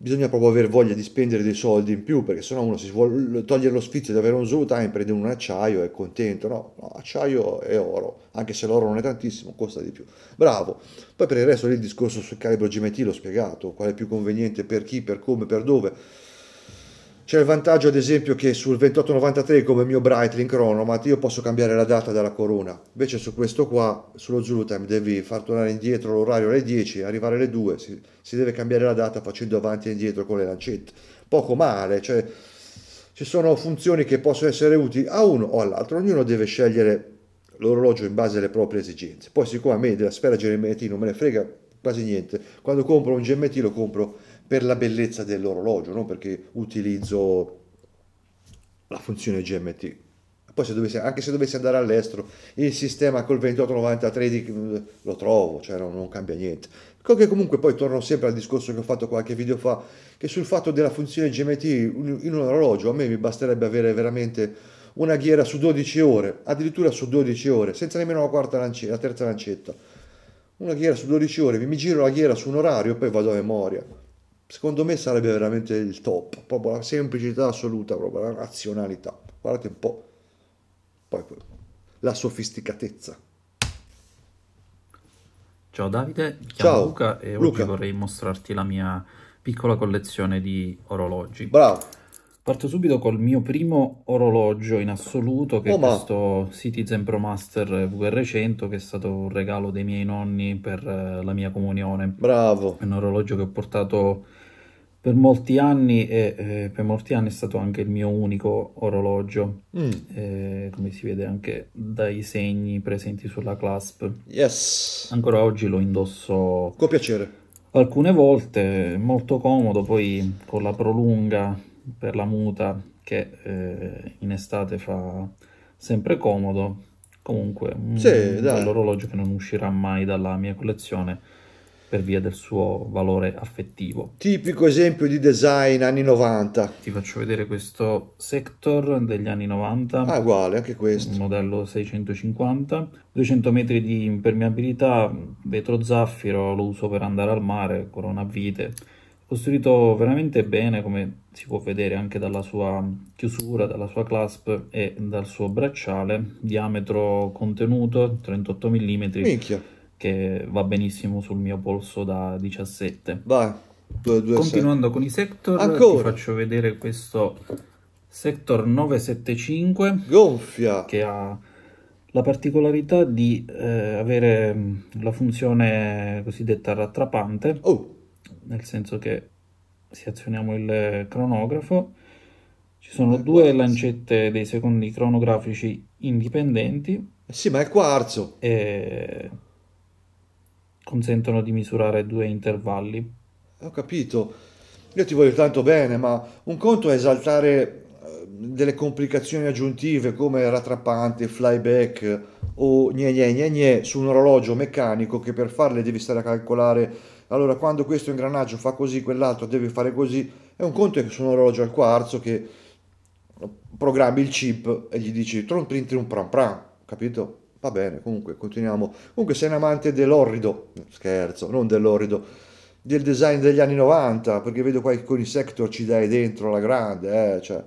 bisogna proprio avere voglia di spendere dei soldi in più perché sennò uno si vuole togliere lo sfizio di avere un solo time prende un acciaio è contento no, no acciaio e oro anche se l'oro non è tantissimo costa di più bravo poi per il resto lì il discorso sul calibro GMT l'ho spiegato qual è più conveniente per chi per come per dove c'è il vantaggio ad esempio che sul 2893 come mio Breitling Chronomat io posso cambiare la data dalla corona, invece su questo qua, sullo Zulu Time devi far tornare indietro l'orario alle 10, arrivare alle 2, si, si deve cambiare la data facendo avanti e indietro con le lancette, poco male, cioè ci sono funzioni che possono essere utili a uno o all'altro, ognuno deve scegliere l'orologio in base alle proprie esigenze, poi siccome a me della sfera GMT non me ne frega quasi niente, quando compro un GMT lo compro per la bellezza dell'orologio, non perché utilizzo la funzione GMT. Poi se dovessi, anche se dovessi andare all'estero, il sistema col 2893 mm, lo trovo, cioè non, non cambia niente. Ecco che comunque poi torno sempre al discorso che ho fatto qualche video fa, che sul fatto della funzione GMT in un orologio a me mi basterebbe avere veramente una ghiera su 12 ore, addirittura su 12 ore, senza nemmeno la, quarta lancetta, la terza lancetta. Una ghiera su 12 ore, mi giro la ghiera su un orario e poi vado a memoria secondo me sarebbe veramente il top, proprio la semplicità assoluta, proprio la razionalità. Guardate un po', poi la sofisticatezza. Ciao Davide, mi Ciao. Luca e Luca. oggi vorrei mostrarti la mia piccola collezione di orologi. Bravo. Parto subito col mio primo orologio in assoluto, che oh, è questo Citizen Pro Master VR100, che è stato un regalo dei miei nonni per eh, la mia comunione. Bravo. È un orologio che ho portato per molti anni e eh, per molti anni è stato anche il mio unico orologio, mm. eh, come si vede anche dai segni presenti sulla clasp. Yes. Ancora oggi lo indosso. Con piacere. Alcune volte, molto comodo, poi con la prolunga per la muta che eh, in estate fa sempre comodo. Comunque, sì, un, dai. l'orologio che non uscirà mai dalla mia collezione per via del suo valore affettivo. Tipico esempio di design anni 90. Ti faccio vedere questo Sector degli anni 90. Ah, uguale, anche questo. Un Modello 650. 200 metri di impermeabilità, vetro zaffiro, lo uso per andare al mare, corona vite. Costruito veramente bene, come si può vedere anche dalla sua chiusura, dalla sua clasp e dal suo bracciale. Diametro contenuto, 38 mm. Minchia che va benissimo sul mio polso da 17. Vai, 2, 2, Continuando 6. con i sector, Ancora. faccio vedere questo sector 975. Gonfia! Che ha la particolarità di eh, avere mm, la funzione cosiddetta rattrapante, oh. nel senso che se azioniamo il cronografo ci sono ma due lancette dei secondi cronografici indipendenti. Eh sì, ma è quarzo! E consentono di misurare due intervalli. Ho capito, io ti voglio tanto bene, ma un conto è esaltare eh, delle complicazioni aggiuntive come rattrappante, flyback o gne gne gne gne su un orologio meccanico che per farle devi stare a calcolare allora quando questo ingranaggio fa così, quell'altro deve fare così, è un conto è su un orologio al quarzo che programmi il chip e gli dici tron print un pram pram, capito? Va bene, comunque continuiamo. Comunque sei un amante dell'orrido, scherzo, non dell'orrido, del design degli anni 90, perché vedo qua che con i sector ci dai dentro la grande, eh, cioè.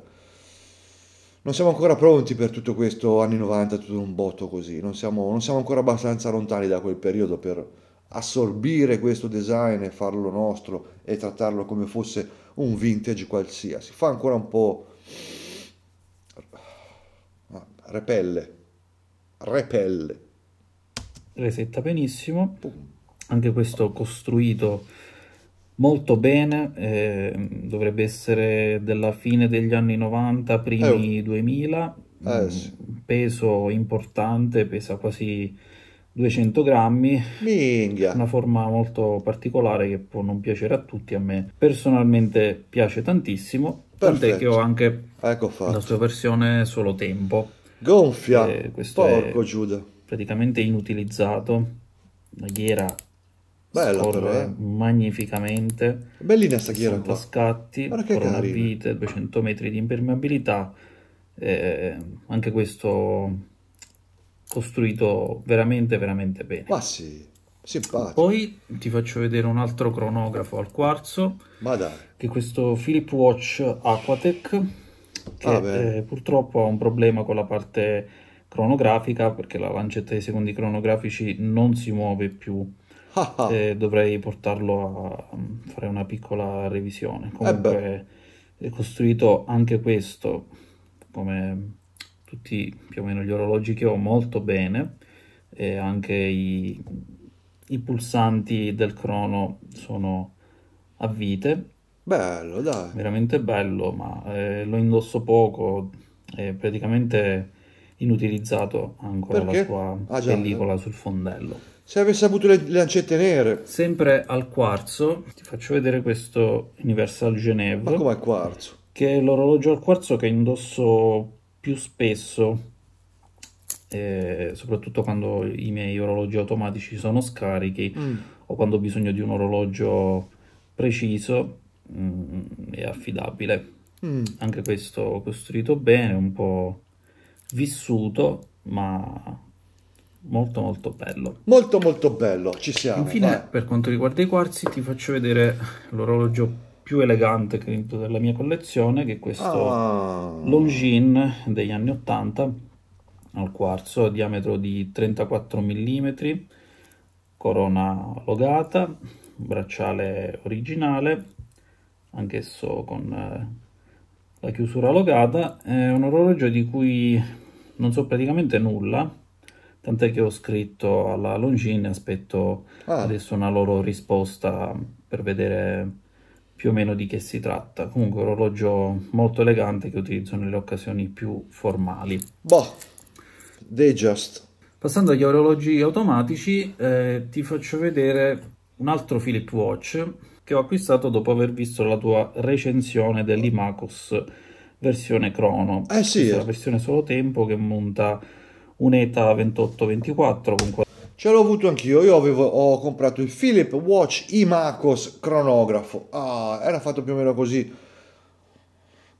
Non siamo ancora pronti per tutto questo anni 90, tutto un botto così, non siamo, non siamo ancora abbastanza lontani da quel periodo per assorbire questo design e farlo nostro e trattarlo come fosse un vintage qualsiasi. Fa ancora un po' ah, repelle repelle. Resetta benissimo. Anche questo costruito molto bene, eh, dovrebbe essere della fine degli anni 90, primi eh. 2000, eh, mm, sì. peso importante, pesa quasi 200 grammi, Minghia. una forma molto particolare che può non piacere a tutti, a me personalmente piace tantissimo, Perfetto. tant'è che ho anche ecco la sua versione solo tempo gonfia eh, questo porco Giuda praticamente inutilizzato la ghiera Bella però, eh. magnificamente bellina sta ghiera qua scatti corona vite 200 metri di impermeabilità eh, anche questo costruito veramente veramente bene ma sì Simpatico. Poi ti faccio vedere un altro cronografo al quarzo. Che è questo Philip Watch Aquatech che ah, eh, purtroppo ha un problema con la parte cronografica perché la lancetta dei secondi cronografici non si muove più. Ah, ah. Eh, dovrei portarlo a mm, fare una piccola revisione. Eh, Comunque eh è costruito anche questo, come tutti più o meno gli orologi che ho, molto bene. E anche i, i pulsanti del crono sono a vite Bello, dai. Veramente bello, ma eh, lo indosso poco, è praticamente inutilizzato ancora Perché? la sua ah, già, pellicola sul fondello. Se avessi avuto le, lancette nere. Sempre al quarzo, ti faccio vedere questo Universal Geneve. Ma come al quarzo? Che è l'orologio al quarzo che indosso più spesso, eh, soprattutto quando i miei orologi automatici sono scarichi mm. o quando ho bisogno di un orologio preciso mh, mm, è affidabile. Mm. Anche questo costruito bene, un po' vissuto, ma molto molto bello. Molto molto bello, ci siamo. Infine, vai. per quanto riguarda i quarzi, ti faccio vedere l'orologio più elegante credo della mia collezione, che è questo ah. Longines degli anni 80 al quarzo, diametro di 34 mm, corona logata, bracciale originale anch'esso con eh, la chiusura locata, è un orologio di cui non so praticamente nulla, tant'è che ho scritto alla Longin e aspetto ah. adesso una loro risposta per vedere più o meno di che si tratta. Comunque un orologio molto elegante che utilizzo nelle occasioni più formali. Boh, they just. Passando agli orologi automatici, eh, ti faccio vedere un altro Philip Watch che ho acquistato dopo aver visto la tua recensione dell'Imacos versione crono. Eh sì. È la versione solo tempo che monta un ETA 2824 con Ce l'ho avuto anch'io, io avevo, ho comprato il Philip Watch Imacos cronografo. Ah, era fatto più o meno così.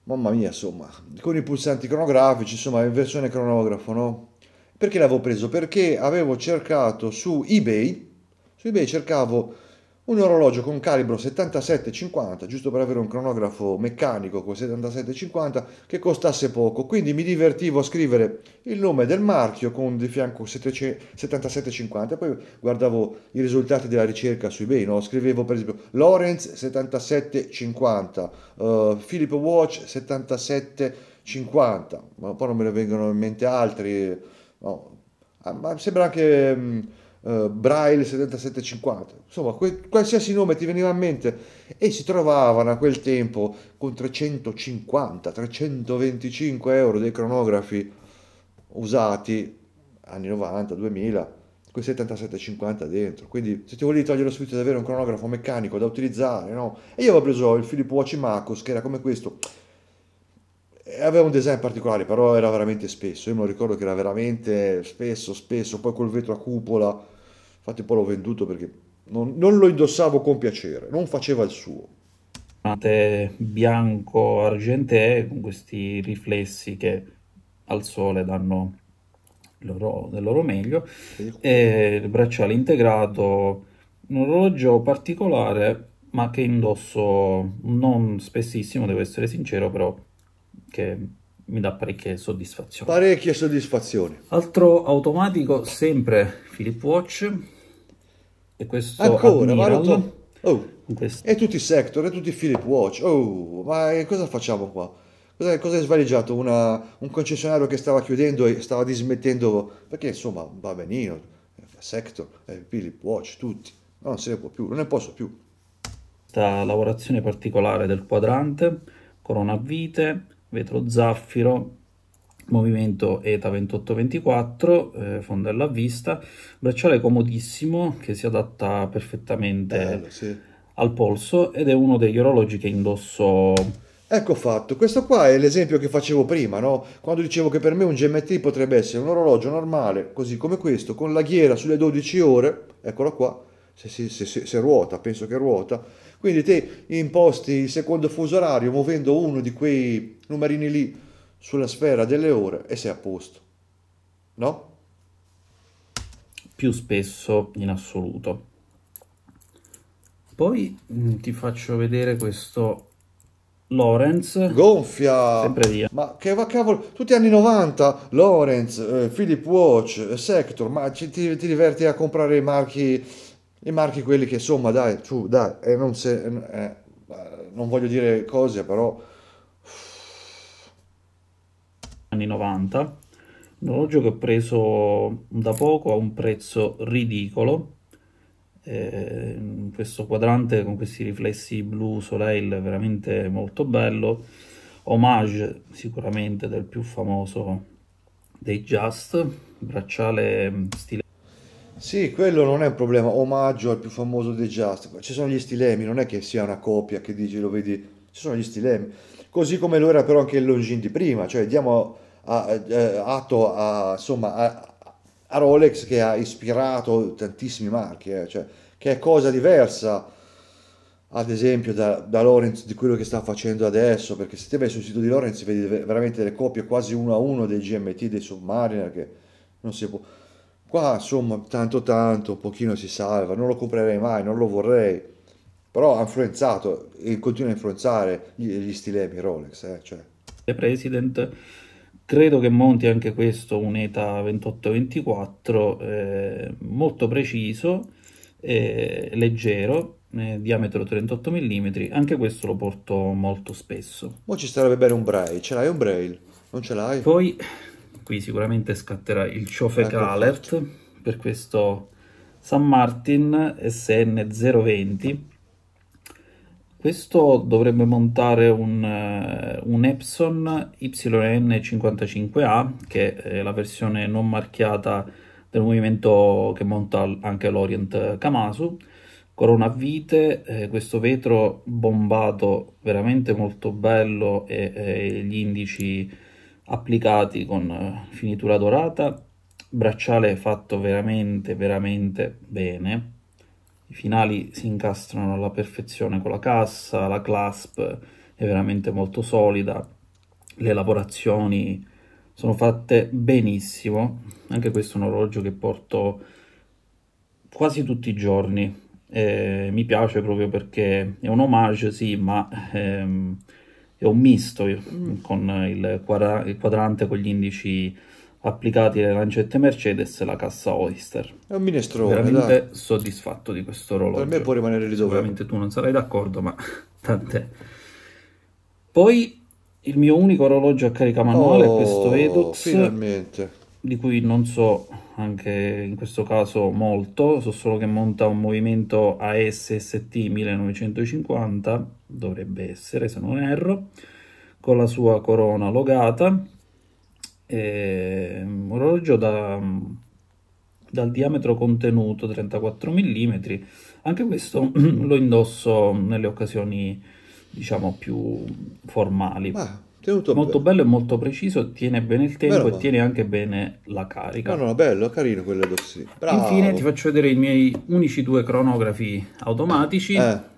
Mamma mia, insomma, con i pulsanti cronografici, insomma, in versione cronografo, no? Perché l'avevo preso? Perché avevo cercato su eBay, su eBay cercavo un orologio con calibro 7750, giusto per avere un cronografo meccanico con 7750 che costasse poco. Quindi mi divertivo a scrivere il nome del marchio con di fianco 7750, poi guardavo i risultati della ricerca su eBay, no? scrivevo per esempio Lorenz 7750, uh, Philip Watch 7750, ma poi non me ne vengono in mente altri, eh, no? ah, ma sembra anche... Um, eh, Braille 7750, insomma que- qualsiasi nome ti veniva in mente e si trovavano a quel tempo con 350-325 euro dei cronografi usati anni 90, 2000 con 7750 dentro quindi se ti volevi togliere subito di avere un cronografo meccanico da utilizzare no? e io avevo preso il Filippo Watch Marcos che era come questo eh, aveva un design particolare, però era veramente spesso. Io me lo ricordo che era veramente spesso, spesso. Poi col vetro a cupola, infatti, poi l'ho venduto perché non, non lo indossavo con piacere, non faceva il suo. Bianco argentee con questi riflessi che al sole danno il loro, del loro meglio. E il bracciale integrato, un orologio particolare ma che indosso non spessissimo, devo essere sincero, però che mi dà parecchie soddisfazioni. Parecchie soddisfazioni. Altro automatico, sempre Philip Watch, e questo Ancora, Admiral. Valuto... Oh, questo. e tutti i Sector, e tutti i Philip Watch, oh, ma cosa facciamo qua? Cosa, cosa è svaliggiato? Una, un concessionario che stava chiudendo e stava dismettendo, perché insomma va benino, eh, Sector, eh, Philip Watch, tutti, no, non se ne può più, non ne posso più. Questa lavorazione particolare del quadrante, corona a vite, vetro zaffiro, movimento ETA 2824, eh, fondella a vista, bracciale comodissimo che si adatta perfettamente Bello, sì. al polso ed è uno degli orologi che indosso Ecco fatto, questo qua è l'esempio che facevo prima, no? quando dicevo che per me un GMT potrebbe essere un orologio normale, così come questo, con la ghiera sulle 12 ore, eccolo qua, se, se, se, se, ruota, penso che ruota. Quindi te imposti il secondo fuso orario muovendo uno di quei numerini lì sulla sfera delle ore e sei a posto, no? Più spesso in assoluto. Poi mm, ti faccio vedere questo Lorenz. Gonfia! Sempre via. Ma che va cavolo, tutti gli anni 90, Lorenz, eh, Philip Watch, eh, Sector, ma ci, ti, ti diverti a comprare i marchi i marchi quelli che insomma dai, su, dai, e eh, non, se, eh, eh, non voglio dire cose, però... Anni 90, un orologio che ho preso da poco a un prezzo ridicolo, eh, questo quadrante con questi riflessi blu Soleil veramente molto bello, homage sicuramente del più famoso dei Just, bracciale mm, stile sì, quello non è un problema. Omaggio al più famoso dei Just. Ci sono gli stilemi, non è che sia una copia che dici, lo vedi, ci sono gli stilemi. Così come lo era però anche il Longin di prima, cioè diamo eh, atto a, insomma, a, a, Rolex che ha ispirato tantissimi marchi, eh, cioè, che è cosa diversa ad esempio da, da Lorenz di quello che sta facendo adesso, perché se te vai sul sito di Lorenz vedi veramente le copie quasi uno a uno dei GMT, dei Submariner, che non si può Qua insomma tanto tanto, pochino si salva, non lo comprerei mai, non lo vorrei. Però ha influenzato e continua a influenzare gli, gli stilemi Rolex. Eh, cioè. President, credo che monti anche questo un'ETA 2824, eh, molto preciso, eh, leggero, eh, diametro 38 mm, anche questo lo porto molto spesso. Poi ci starebbe bene un braille, ce l'hai un braille? Non ce l'hai? Poi qui sicuramente scatterà il Ciofec ecco, Alert per questo San Martin SN020 questo dovrebbe montare un, eh, un Epson YN55A che è la versione non marchiata del movimento che monta anche l'Orient Kamasu corona a vite, eh, questo vetro bombato veramente molto bello e, e eh, gli indici applicati con eh, finitura dorata, bracciale fatto veramente veramente bene, i finali si incastrano alla perfezione con la cassa, la clasp è veramente molto solida, le lavorazioni sono fatte benissimo, anche questo è un orologio che porto quasi tutti i giorni, eh, mi piace proprio perché è un omaggio sì, ma... Ehm, è un misto mm. con il, quadra- il quadrante con gli indici applicati alle lancette Mercedes e la cassa Oyster. È un minestrone. Veramente dai. soddisfatto di questo orologio. Per me può rimanere lì Ovviamente tu non sarai d'accordo, ma tant'è. Poi il mio unico orologio a carica manuale oh, è questo oh, Edux. Di cui non so anche in questo caso molto, so solo che monta un movimento ASST 1950, dovrebbe essere se non erro, con la sua corona logata, e ehm, un orologio da, dal diametro contenuto 34 mm, anche questo lo indosso nelle occasioni diciamo più formali. Beh ah, Tenuto molto bello. bello e molto preciso, tiene bene il tempo bello, e tiene anche bene la carica. No, no, bello, carino quello Dossi. Bravo. Infine ti faccio vedere i miei unici due cronografi automatici. Eh.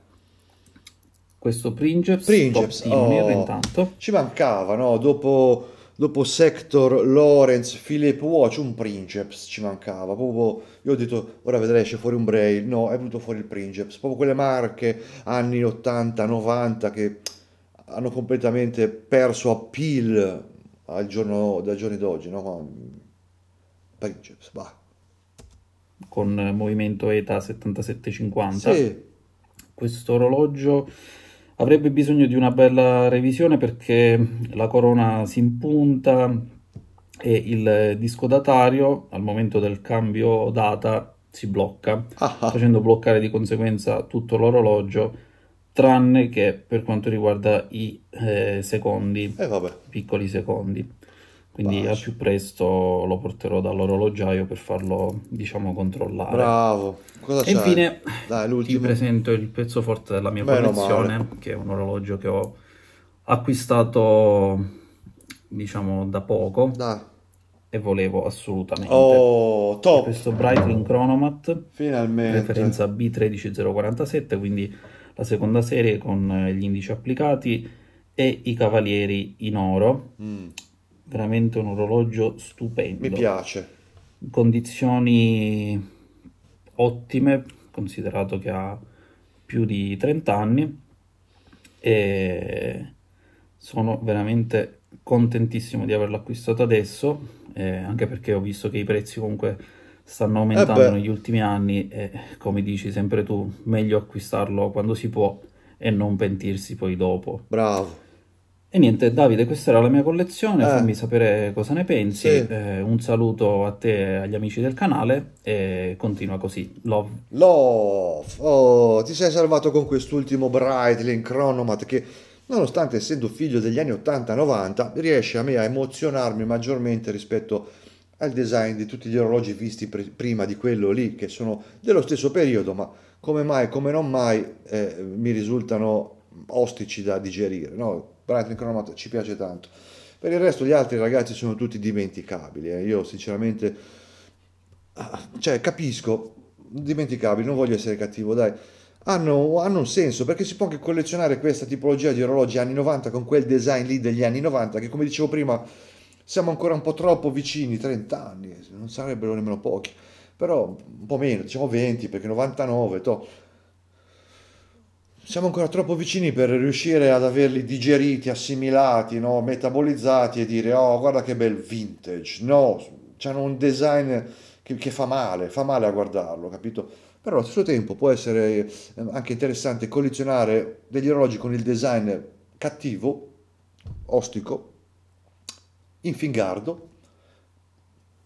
Questo Princeps, Princeps Top oh, intanto. Ci mancava, no? Dopo, dopo Sector, Lawrence, Philip Watch, un Princeps ci mancava. Proprio, io ho detto, ora vedrai c'è fuori un Braille. No, è venuto fuori il Princeps. Proprio quelle marche anni 80-90 che hanno completamente perso appeal al giorno, dal giorno d'oggi, no? Perché, bah. Con movimento ETA 7750. Sì. Questo orologio avrebbe bisogno di una bella revisione perché la corona si impunta e il disco datario al momento del cambio data si blocca, ah. ah. facendo bloccare di conseguenza tutto l'orologio tranne che per quanto riguarda i eh, secondi, eh, piccoli secondi. Quindi Bacio. al più presto lo porterò dall'orologiaio per farlo, diciamo, controllare. Bravo. Cosa e c'hai? infine Dai, ti presento il pezzo forte della mia Meno collezione, male. che è un orologio che ho acquistato, diciamo, da poco. Dai volevo assolutamente. Oh, top! Questo Breitling Chronomat, Finalmente. referenza B13047, quindi la seconda serie con eh, gli indici applicati e i cavalieri in oro. Mm. Veramente un orologio stupendo. Mi piace. Condizioni ottime, considerato che ha più di 30 anni e sono veramente contentissimo di averlo acquistato adesso, eh, anche perché ho visto che i prezzi comunque stanno eh aumentando eh negli ultimi anni e come dici sempre tu, meglio acquistarlo quando si può e non pentirsi poi dopo. Bravo. E niente, Davide, questa era la mia collezione, eh. fammi sapere cosa ne pensi. Sì. Eh, un saluto a te e agli amici del canale e continua così. Love. Love! Oh, ti sei salvato con quest'ultimo Breitling Chronomat che, nonostante essendo figlio degli anni 80-90, riesce a me a emozionarmi maggiormente rispetto a al design di tutti gli orologi visti pre- prima di quello lì, che sono dello stesso periodo, ma come mai, come non mai, eh, mi risultano ostici da digerire. No, Brighton Chromat ci piace tanto. Per il resto gli altri ragazzi sono tutti dimenticabili, eh. io sinceramente, ah, cioè capisco, dimenticabili, non voglio essere cattivo, dai. Hanno, hanno, un senso perché si può anche collezionare questa tipologia di orologi anni 90 con quel design lì degli anni 90 che come dicevo prima siamo ancora un po' troppo vicini, 30 anni, non sarebbero nemmeno pochi, però un po' meno, diciamo 20 perché 99, to. siamo ancora troppo vicini per riuscire ad averli digeriti, assimilati, no? metabolizzati e dire oh guarda che bel vintage, no, hanno un design che, che fa male, fa male a guardarlo, capito? però allo stesso tempo può essere ehm, anche interessante collezionare degli orologi con il design cattivo, ostico, fingardo,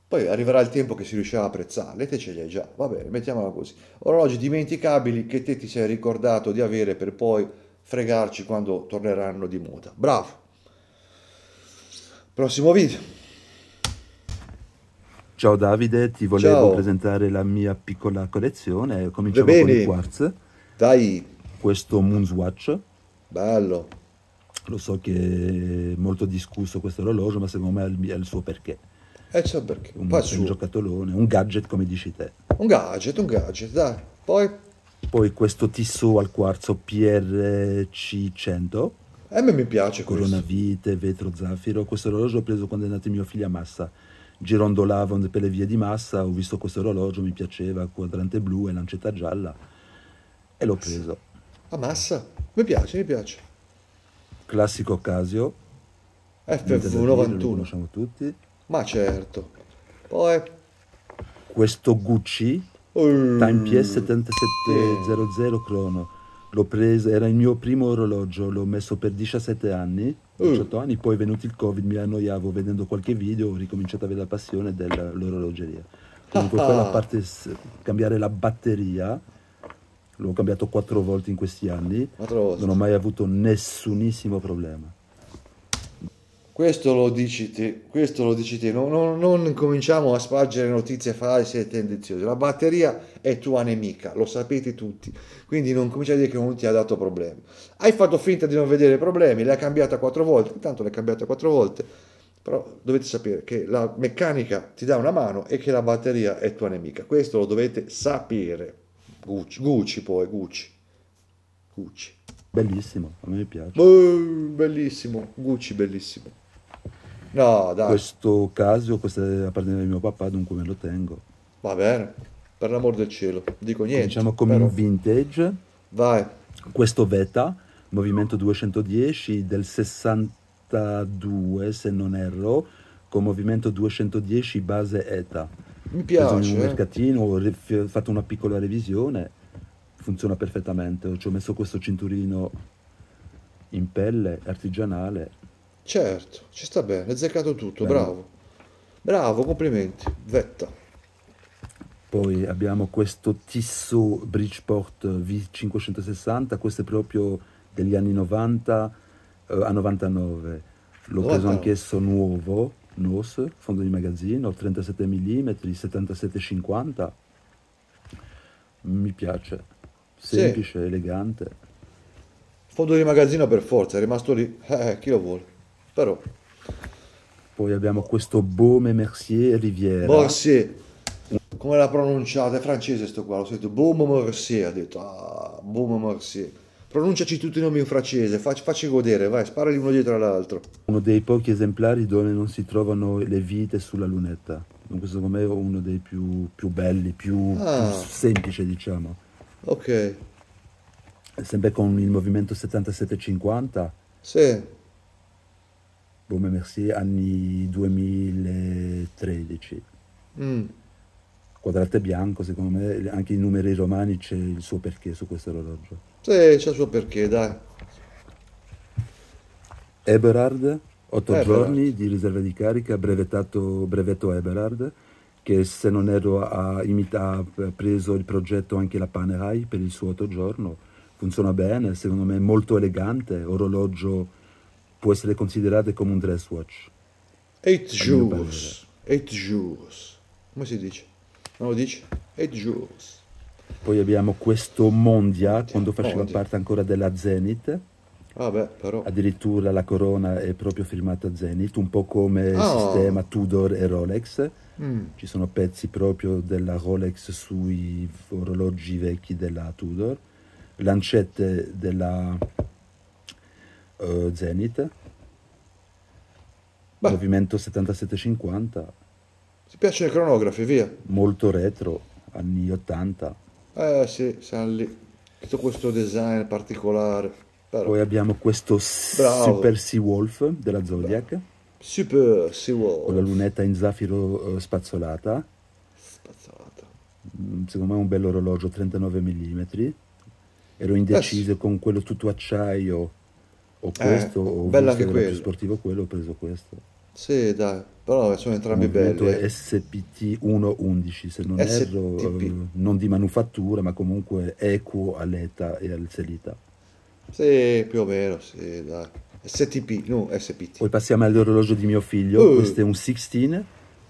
poi arriverà il tempo che si riuscirà a apprezzarle, te ce li hai già, va bene, mettiamola così. Orologi dimenticabili che te ti sei ricordato di avere per poi fregarci quando torneranno di moda. Bravo! Prossimo video. Ciao Davide, ti volevo Ciao. presentare la mia piccola collezione. Cominciamo con il quartz. Dai. Questo Moonswatch. Bello. Lo so che è molto discusso questo orologio, ma secondo me ha il, il suo perché. E c'è perché. Un, Poi un giocattolone, un gadget come dici te. Un gadget, un gadget, dai. Poi? Poi questo tissu al quarzo PRC100. Eh, mi piace Corona questo. vite, vetro zaffiro. Questo orologio l'ho preso quando è nato mio figlio a Massa. Girondolavo per le vie di Massa, ho visto questo orologio, mi piaceva, quadrante blu e lancetta gialla. E l'ho preso. A Massa? Mi piace, mi piace classico Casio. FF91. Lo conosciamo tutti. Ma certo. Poi... Questo Gucci, mm. Time PS7700 Crono. L'ho preso, era il mio primo orologio, l'ho messo per 17 anni, 18 mm. Uhm. anni, poi è venuto il Covid, mi annoiavo vedendo qualche video, ho ricominciato ad avere la passione dell'orologeria. Comunque ah. quella ah. parte cambiare la batteria, l'ho cambiato quattro volte in questi anni, non ho mai avuto nessunissimo problema. Questo lo dici te, questo lo dici te. Non, non, non cominciamo a spargere notizie false e tendenziose. La batteria è tua nemica, lo sapete tutti. Quindi non cominciare a dire che non ti ha dato problemi. Hai fatto finta di non vedere problemi, l'hai cambiata quattro volte, intanto l'hai cambiata quattro volte, però dovete sapere che la meccanica ti dà una mano e che la batteria è tua nemica. Questo lo dovete sapere. Gucci, Gucci poi, Gucci. Gucci. Bellissimo, a me piace. Uh, bellissimo, Gucci bellissimo. No, dai. Questo caso, questa appartiene a mio papà, dunque me lo tengo. Va bene, per l'amor del cielo, dico niente. Diciamo come però... un vintage. Vai. Questo Veta, movimento 210 del 62 se non erro, con movimento 210 base ETA mi piace. Un mercatino, ho fatto una piccola revisione, funziona perfettamente. Ci ho messo questo cinturino in pelle, artigianale. Certo, ci sta bene, hai azzeccato tutto, bene. bravo. Bravo, complimenti, vetta. Poi abbiamo questo Tissot Bridgeport V560, questo è proprio degli anni 90 eh, a 99. L'ho preso anch'esso nuovo NOS, fondo di magazzino, 37 mm, 77-50. Mi piace, semplice, sì. elegante. Fondo di magazzino per forza, è rimasto lì, eh, eh, chi lo vuole, però... Poi abbiamo questo Baume Mercier Riviera. Mercier, come la pronunciate? È francese sto qua, ho sentito Baume Mercier, ha detto, ah, Baume Mercier Pronunciaci tutti i nomi in francese, fac- facci godere, vai, sparali uno dietro all'altro. Uno dei pochi esemplari dove non si trovano le vite sulla lunetta. Dunque secondo me è uno dei più, più belli, più, ah. più semplice diciamo. Ok. Sempre con il movimento 7750. Sì. Bon, merci, anni 2013. Mm. Quadrate bianco, secondo me, anche i numeri romani c'è il suo perché su questo orologio. Sì, c'è il suo perché, dai. Eberhard, otto Eberhard. giorni di riserva di carica, brevettato, brevetto Eberhard, che se non erro ha, imita, ha preso il progetto anche la Panerai per il suo otto giorno. Funziona bene, secondo me è molto elegante, orologio può essere considerato come un dress watch. 8 jours, 8 jours, come si dice? Non lo dici? 8 jours. Poi abbiamo questo Mondia, quando faceva Mondia. parte ancora della Zenith. Ah beh, Addirittura la corona è proprio firmata Zenith, un po' come il oh. sistema Tudor e Rolex. Mm. Ci sono pezzi proprio della Rolex sui orologi vecchi della Tudor, lancette della uh, eh, Zenith, beh. movimento 7750. Ti piacciono i cronografi, via. Molto retro, anni 80. Eh sì, Sally, tutto questo design particolare. Però... Poi abbiamo questo Bravo. Super Sea Wolf della Zodiac. Bravo. Super Sea Wolf. Con la lunetta in zaffiro eh, spazzolata. Spazzolata. Mm, secondo me è un bello orologio, 39 mm. Ero eh, indeciso eh. con quello tutto acciaio o eh, questo eh, o bella anche quello. più sportivo quello, ho preso questo. Sì, dai, però sono entrambi belli. Eh. SPT 111, se non STP. erro, eh, non di manufattura, ma comunque equo all'ETA e al Selita. Sì, più o meno, sì, dai. STP, no, SPT. Poi passiamo all'orologio di mio figlio, uh, questo è un 16.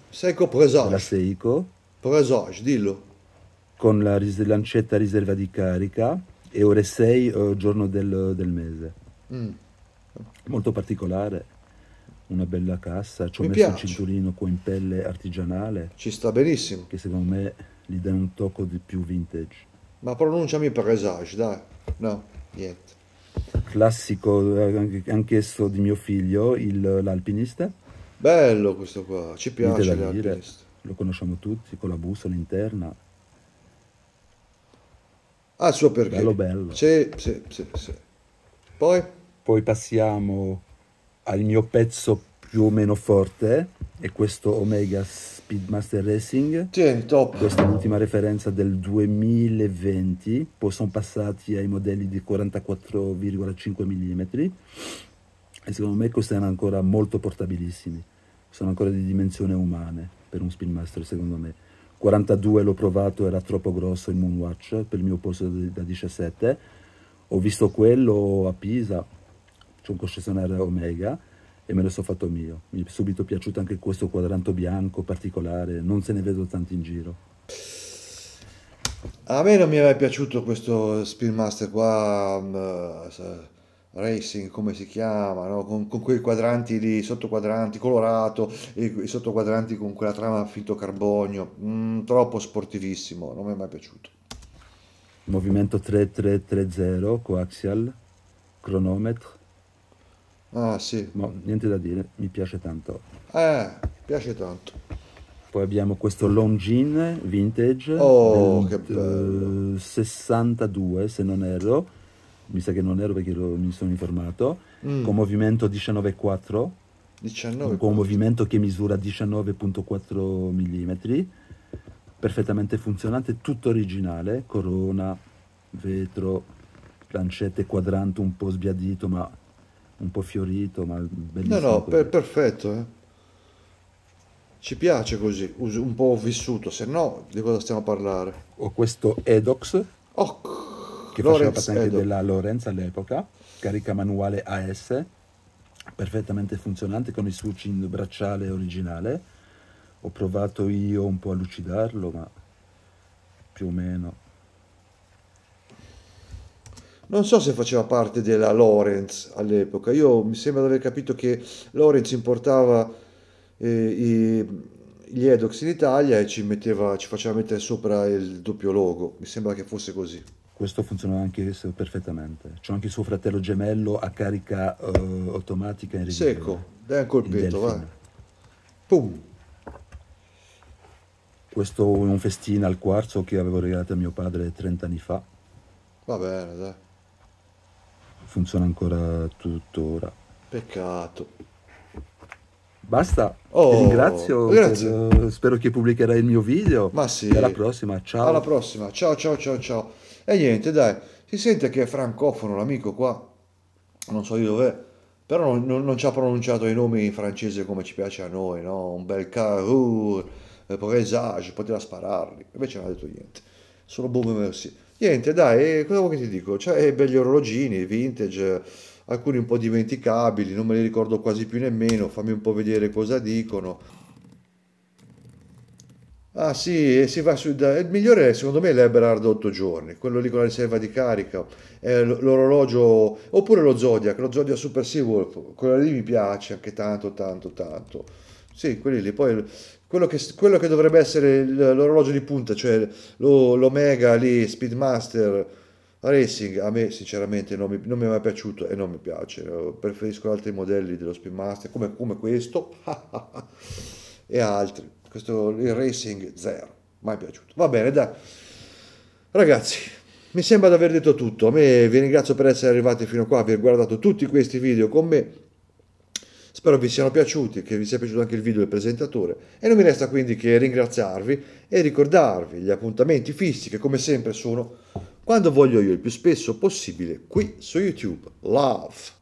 Seiko Presage. La Seiko. Presage, dillo. Con la ris- lancetta riserva di carica e ore 6, eh, giorno del, del mese. Mm. Molto particolare una bella cassa, ci ho Mi messo piace. il cinturino qua in pelle artigianale. Ci sta benissimo. Che secondo me gli dà un tocco di più vintage. Ma pronunciami per presage, dai. No, niente. Classico eh, anch'esso di mio figlio, il, l'alpinista. Bello questo qua, ci piace l'alpinista. Lo conosciamo tutti, con la bussola interna. Ah, il suo perché. Bello bello. Sì, sì, sì, sì. Poi? Poi passiamo al mio pezzo più o meno forte è questo Omega Speedmaster Racing. Tieni, top. Questa è l'ultima referenza del 2020, poi sono passati ai modelli di 44,5 mm e secondo me questi erano ancora molto portabilissimi, sono ancora di dimensione umane per un Speedmaster secondo me. 42 l'ho provato, era troppo grosso il Moonwatch per il mio posto da 17. Ho visto quello a Pisa, c'è un concessionario Omega e me lo sono fatto mio. Mi è subito piaciuto anche questo quadranto bianco particolare, non se ne vedo tanti in giro. A me non mi era piaciuto questo Speedmaster qua, um, Racing, come si chiama, no? con, con, quei quadranti lì, sottoquadranti, colorato, e i sottoquadranti con quella trama a finto carbonio, mm, troppo sportivissimo, non mi è mai piaciuto. Movimento 3330, coaxial, cronometro, Ah sì. Ma niente da dire, mi piace tanto. Eh, piace tanto. Poi abbiamo questo Longin vintage. Oh, del, che bello. Eh, 62 se non erro. Mi sa che non ero perché lo, mi sono informato. Mm. Con movimento 19.4. 19. Con movimento che misura 19.4 mm. Perfettamente funzionante, tutto originale. Corona, vetro, lancette quadrante un po' sbiadito ma un po' fiorito, ma bellissimo. No, no, per, perfetto. Eh. Ci piace così, un po' vissuto, se no di cosa stiamo a parlare? Ho questo Edox, oh, che Lorenz faceva parte anche della Lorenz all'epoca, carica manuale AS, perfettamente funzionante con il switching bracciale originale. Ho provato io un po' a lucidarlo, ma più o meno non so se faceva parte della Lorenz all'epoca, io mi sembra di aver capito che Lorenz importava eh, i, gli Edox in Italia e ci, metteva, ci faceva mettere sopra il doppio logo, mi sembra che fosse così. Questo funziona anche perfettamente. C'è anche suo fratello gemello a carica uh, automatica in riserva. Secco, dai un colpetto, vai. Pum. Questo è un festino al quarzo che avevo regalato a mio padre 30 anni fa. Va bene, dai funziona ancora tuttora. Peccato. Basta, oh, ti ringrazio, per, eh, spero che pubblicherai il mio video. Ma sì. Alla prossima, ciao. Alla prossima, ciao ciao ciao ciao. E niente, dai, si sente che è francofono l'amico qua, non so di dov'è, però non, non, non, ci ha pronunciato i nomi in francese come ci piace a noi, no? Un bel Carour, eh, Presage, poteva spararli, invece non ha detto niente. Solo boom e merci. Niente, dai, eh, cosa vuoi che ti dico? Cioè, eh, begli orologini, vintage, alcuni un po' dimenticabili, non me li ricordo quasi più nemmeno, fammi un po' vedere cosa dicono. Ah sì, e eh, si va su, il migliore secondo me è l'Eberhard 8 giorni, quello lì con la riserva di carica, l'orologio, oppure lo Zodiac, lo Zodiac Super Seawolf, quello lì mi piace anche tanto, tanto, tanto. Sì, quelli lì, poi quello che, quello che, dovrebbe essere l'orologio di punta, cioè l'Omega lì, Speedmaster Racing, a me sinceramente non mi, non mi, è mai piaciuto e non mi piace, preferisco altri modelli dello Speedmaster come, come questo e altri, questo il Racing zero, mai piaciuto. Va bene, dai. Ragazzi, mi sembra di aver detto tutto, a me vi ringrazio per essere arrivati fino a qua, aver guardato tutti questi video con me Spero vi siano piaciuti, che vi sia piaciuto anche il video del presentatore e non mi resta quindi che ringraziarvi e ricordarvi gli appuntamenti fissi che come sempre sono quando voglio io il più spesso possibile qui su YouTube. Love!